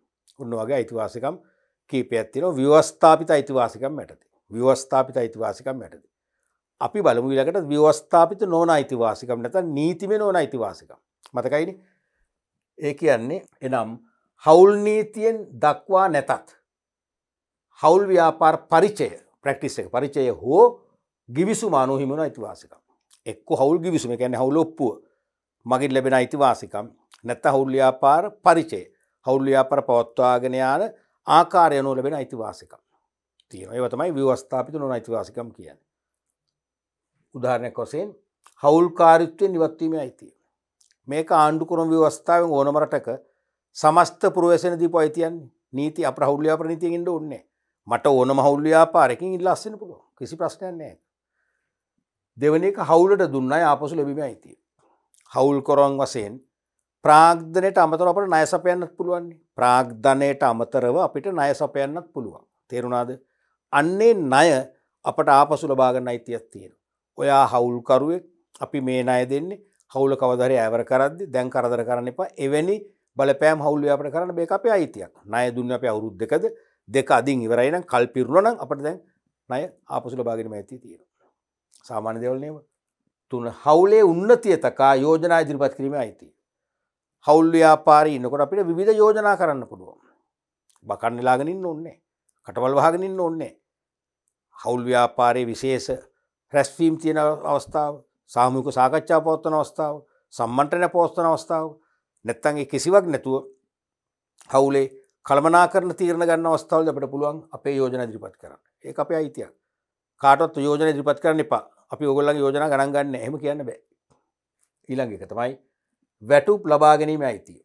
උන්න වගේ අයිතිවාසිකම් කීපයත්තින ව්‍යවස්ථාපිත අයිතිවාසිකම් ඇටති ව්‍යවස්ථාපිත අයිතිවාසිකම් ඇටති අපි බලමු ලකට ව්‍යවස්ථාපිත නොන අයිතිවාසිකම් නැත නීතිම නොන අයිතිවාසිකම් මතකයිනි ඒ කියන්නේ එනම් හවුල් නීතියෙන් දක්වා නැතත් හවුල් ව්‍යාපාර පරිචය ප්‍රක්ටිස් එක පරිචය හෝ ගිවිසු මානොහිමන අයිතිවාසිකම් එක්ක හවුල් ගිවිසුම එකැන හවුල ඔප්පුුව මගින් ලැබෙන අයිතිවාසිකම් නැත්ත හවුල්්‍යාපාර පරිචේ හවුල්්‍යාපර පවත්වාගෙන යාන ආකාරයනු ලැබෙන අයිතිවාසිකම් තියෙන ඒ තමයි ව්‍යවස්ථාපිත නොන අයිතිවාසිකම් කියන උදාහරණයක් වසයෙන් හවුල්කාරිත්වය නිවත්වීම අයිතිය මේක ආණ්ඩු කරම ව්‍යවස්ථාවෙන් ඕනමරටක සමස්ත පුරුවසන දී පයිතියන් නීති අප හුල්්‍යාපර නීතියෙන්ට ඔන්නේ මට ඕන හුල්්‍යාපාරකින් ඉල්ලස්සෙන පුළුව කිසි ප්‍රශ්නයන්නේ දෙවන එක හවුලට දුන්නයි ආපසු ලැබීම අයිතිය. හවුල් කොරොන් වසයෙන් ප්‍රාග්ධනයට අමතර අපට නය සපයන්නත් පුළුවන්නේ ප්‍රාග්ධනයට අමතරව අපිට නය සපයන්නත් පුළුවන් තේරුණාද අන්නේ ණය අපට ආපසු ලබාගන්න අයිතියක් තියෙන. ඔයා හවුල්කරුවෙක් අපි මේ අය දෙන්නේ හවුල කවදර ඇවර කරද්දි දැන් කරදර කරන්න එපා එවැනි බලපෑම් හවුල්ලේ අපට කරන්න බේ අපේ අයිතියක් නය දුන්න අප අවුරුද් දෙකද දෙක අදින් ඉවරයිනම් කල්පිරුණනම් අපට දැන් ණය ආපසු ලබාගෙන ඇති තියෙන. සාමාන්‍ය දෙවල්නව තුන හවුලේ උන්නතියතකා යෝජනා ඉදිරිපත් කිරීම අයිති. හවුල්්‍යාපාරී ඉන්නකොට අපිට විධ යෝජනා කරන්න පුළුවන්. බකන්නලාගෙනින් ඔන්නේ කටවල් වහගෙනින් ඔන්නේ. හවුල්්‍යාපාරය විශේෂ රැස්වීම් තියෙන අවස්ථාව සාමික සාකච්ඡා පවත්වන අවස්ථාව සම්මන්ටන පෝස්තන අවස්ථාව නැත්තන්ගේ කිසිවක් නැතුව හවුලේ කළමනා කරන තීරණ ගන්න අවස්ථාවද අපට පුළුවන් අපේ යෝජන දිරිපත් කරන්න ඒ අපේ අයිතියක් කාටොත් යෝජන දිරිපත් කරන්න එපා අපි ඔගොල්ලන් යෝජන ගණන් ගන්න හෙම කියන්න බෑ ඊළඟක තමයි වැටුප් ලබාගැනීම අයිතිය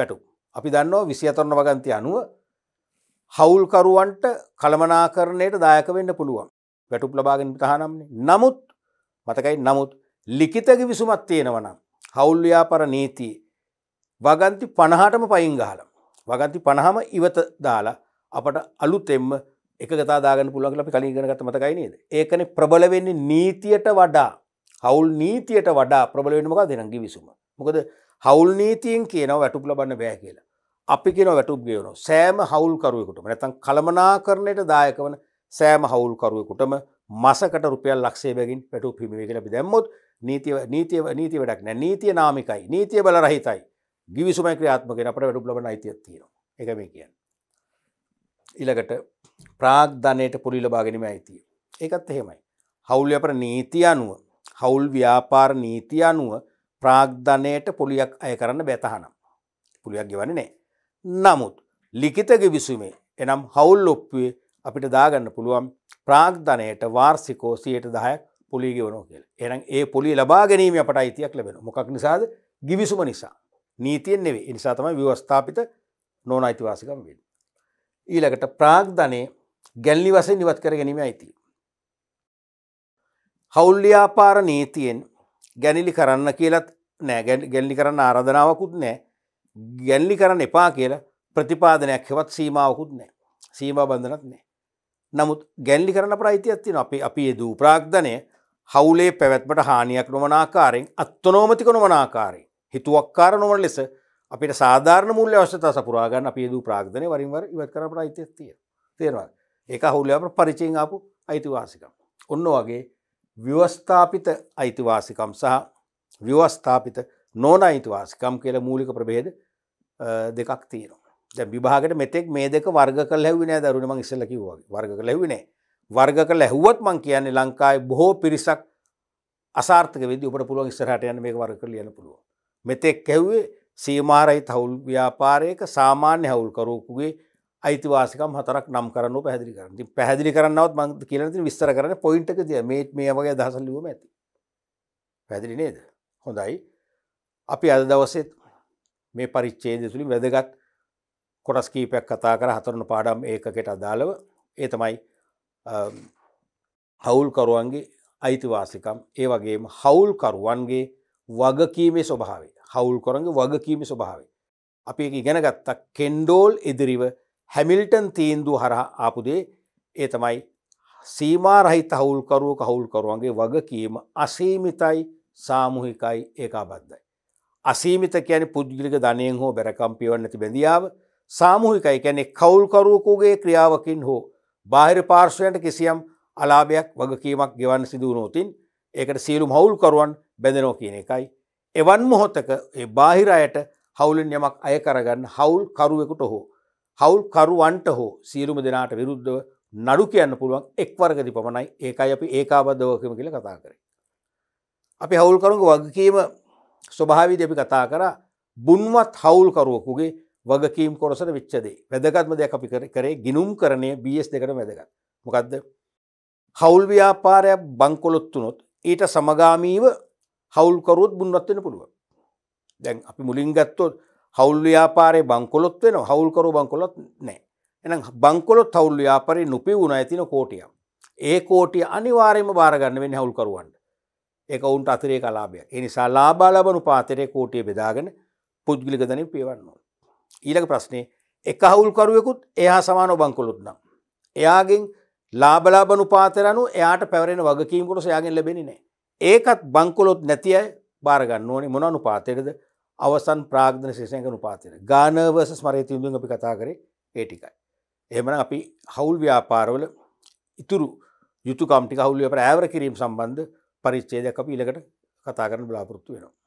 වැටු අපි දන්නවා විසි අතරන වගන්ති අනුව හවුල්කරුවන්ට කළමනාකරණයට දායක වෙන්න පුළුවන් වැටුප් ලබාගෙන තහනම්න්නේ නමුත් මතකයි නමුත් ලිකිතක විසුමත් තියෙනවනම් හවුල්්‍යාපර නීතිය වගන්ති පණහටම පයින් ගහලම් වගන්ති පණහම ඉවත දාලා අපට අලුත් එෙම්ම එක ගතාදාගන්න පුළුවන් කියලා අපි කලින් ඉගෙන ගත්ත මතකයි නේද? ඒකනේ ප්‍රබල වෙන්නේ නීතියට වඩා හවුල් නීතියට වඩා ප්‍රබල වෙන්නේ මොකද? එනම් ගිවිසුම. මොකද හවුල් නීතියෙන් කියනවා වැටුප් ලබන්න බෑ කියලා. අපි කියනවා වැටුප් ගෙවනවා. සෑම හවුල් කරුවෙකුටම නැත්නම් කළමනාකරණයට දායක වන සෑම හවුල් කරුවෙකුටම මසකට රුපියල් ලක්ෂේ බැගින් වැටුප් හිමිවේ කියලා අපි දැම්මොත් නීතිය නීතිය නීතිය වැඩක් නෑ. නීතිය නාමිකයි. නීතිය බල රහිතයි. ගිවිසුමයි ක්‍රියාත්මක වෙන අපිට වැටුප් ලබන්න අයිතියක් තියෙනවා. ඒක මේ කියන්නේ. ඉළඟට ප්‍රාග්ධනයට පොඩි ලබාගෙනම ඇතිය. ඒකත් එහෙමයි. හවුල් අපට නීති අනුව හවුල් ව්‍යාපාර නීති අනුව ප්‍රාග්ධනයට පොලියක් අය කරන්න බැතහනම්. පුළියක් ගෙවන්නේ නෑ. නමුත් ලිකිතග විසුමේ එනම් හවුල් ඔප්පුවේ අපිට දාගන්න පුළුවන් ප්‍රාග්ධනයට වාර්සිකෝ සියයට දහයක් පොලිගෙවනෝ කියල එනම් ඒ පොලි ලබා ගැනීම අපට අයිතියක් ලැබෙන මොකක් නිසාද ගිවිසුම නිසා නීතියෙන් නෙවේ නිසාතම ව්‍යවස්ථාපිත නෝන අයිතිවාසිකම් වෙන්. ඊළඟට ප්‍රාග්ධනය ගැල්ලි වසෙන් ඉවත් කර ගැනීම අයිති. හවුල්්‍යාපාර නීතියෙන් ගැනිලි කරන්න කියලත් නෑ ගැල්ලි කරන්න ආරධනාවකුත් නෑ ගැල්ලි කරන්න එපා කියලා ප්‍රතිපාදනයක් හෙවත් සීමාවකුත් නෑ සීම බඳනත් නෑ. නමුත් ගැල්ලි කරන ප්‍රයිතියත්තින අපි අපි දූ ප්‍රාග්ධනය හවුලේ පැවැත්මට හානියක් නොමනාකාරෙන් අත්තනෝමතික නොමනාකාරෙන් හිතුවක්කාර නොවන ලෙස අපිට සාධාරණ මුල්ල අවශ්‍යතා සපුරාගන්න අපේ දූ ප්‍රාග්ධනය වරින්වර ඉවත් කරපට අයිතිස්තිය තේරවා ඒක හුල්ලට පරිචයෙන් ආපු අයිතිවාසිකම්. ඔන්න වගේ ව්‍යවස්ථාපිත අයිතිවාසිකම් සහ ව්‍යවස්ථාපිත නෝන අයිතිවාසිකම් කියල මූලික ප්‍රබේද දෙකක් තීර දැ විභාගට මෙතෙක් මේ දෙක වර්ග ලැවන දරුණම ඉසල්ලකිව වර්ග ලැවනේ වර්ග ලැහුවත් මං කියන්නේ ලංකායි බොහෝ පිරිසක් අසාර්ථක විදි උපට පුළුවන් ස්රහට යන මේ වර්ග ලියන පුළුව මෙතෙක් කැව්වේ සීමාරහිත හවුල් ව්‍යාපාරයක සාමාන්‍ය හවුල්කරෝකුගේ අයිතිවාසිකම් හතරක් නම් කරන්න පැදිි කරන පැදිි කරන්නවත් මං කියලති විස්තර කරන පොයින්ටක තිය මේට් මේ වගේ දහසල්ලිවීම ඇති පැදිලි නේද හොඳයි අපි අද දවසෙත් මේ පරිච්චේද තුළින් වැදගත් කොටස් කීපයක් කතා කර හතරන පාඩම් ඒකෙට අදාළව ඒ තමයි හවුල්කරුවන්ගේ අයිතිවාසිකම් ඒ වගේම හවුල්කරුවන්ගේ වගකීමේ ස්වභාවේ හවුල් කොරග වගකීම ස්වභාවේ. අපි එක ඉගෙන ගත්තා කෙන්ඩෝල් ඉදිරිව හැමිල්ටන් තීන්දු හරහා ආපුදේ ඒ තමයි සීමා රහිත හවුල්කරුව කහුල්කරුවන්ගේ වගකීම අසීමිතයි සාමුහිකයි ඒකාබද්ධයි. අසීමිත කියන පුද්ගලික ධනයෙන් හෝ බැරකම්පියවන්න ඇති බැඳියාව සාමුහිකයි කැනෙ කවුල්කරුවකුගේ ක්‍රියාවකින් හෝ බාහිර පාර්ශවයට කිසියම් අලාභයක් වගකීමක් ගෙවන්න සිදුවනෝතින් ඒකට සියලු මවුල්කරුවන් බැඳනෝ කියන එකයි එවන් මොහොතක බාහිර අයට හවුලෙන් යමක් අය කරගන්න හවුල් කරුවෙකුට හෝ හවුල් කරුවන්ට හෝ සීරුම දෙනාට විරුද්ධව නඩු කියන්න පුළුවන් එක් වර්ගදි පමණයි ඒකයි අපි ඒකාබද්ධවකම කියල කතා කරේ. අපි හවුල්කරුන්ග වගකීම ස්වභාවිද අපි කතා කර බුන්වත් හවුල්කරුවකුගේ වගකීම් කොරසට විච්චදේ වැදගත්ම දෙයක් අපි කරේ ගිනුම් කරණය බස් දෙකට වැදගත් මොකක්ද හවුල් ව්‍යාපාරයක් බංකොලොත්තුනොත් ඊට සමගාමීව හවුල්කරුවොත් බුන්වත්වෙන පුළුව දැන් අපි මුලින් ගත්තොත් හවුල්්‍යාපාරය බංකොලොත් වෙන හවුල්කරු බංකොලොත් නෑ එනම් බංකොලොත් හවුල්්‍යාපරය නුපේ වුණ ඇතින කෝටියම් ඒ කෝටිය අනිවාරයම භාරගන්න වෙන හවුල්කරුවන්ට එක ඔවුන්ට අතරේ කලාභයක් එනිසා ලාබාලබනු පාතරය කෝටිය බෙදාගෙන පුද්ගලිගදනය පියවන්නවා. ඊළක ප්‍රශ්නේ එක හවුල්කරුවෙකුත් එයා සමානෝ බංකොලොත්නම්. එයාගෙන් ලාබලාබනු පාතරනු එයාට පැවරෙන වගකීම් කොටස යාගෙන් ලැබෙනි නෑ ඒකත් බංකොලොත් නැති අයි බාරගන්න ඕනේ මොන අනුපාතයටද අවසන් ප්‍රාග්ධන ශේෂයක අනුපාතයට ගානවර්ස ස්මරයතියුඳුන් අපි කතා කරේ ඒටිකයි. එහමන අපි හවුල් ව්‍යාපාරවල ඉතුරු යුතුකම්ටි හුල්ලිය ප ඇවර කිරීම සම්බන්ධ පරිච්චේදයක් අපි ඉලකට කතා කරන බලාපොරොත්තු වෙනවා.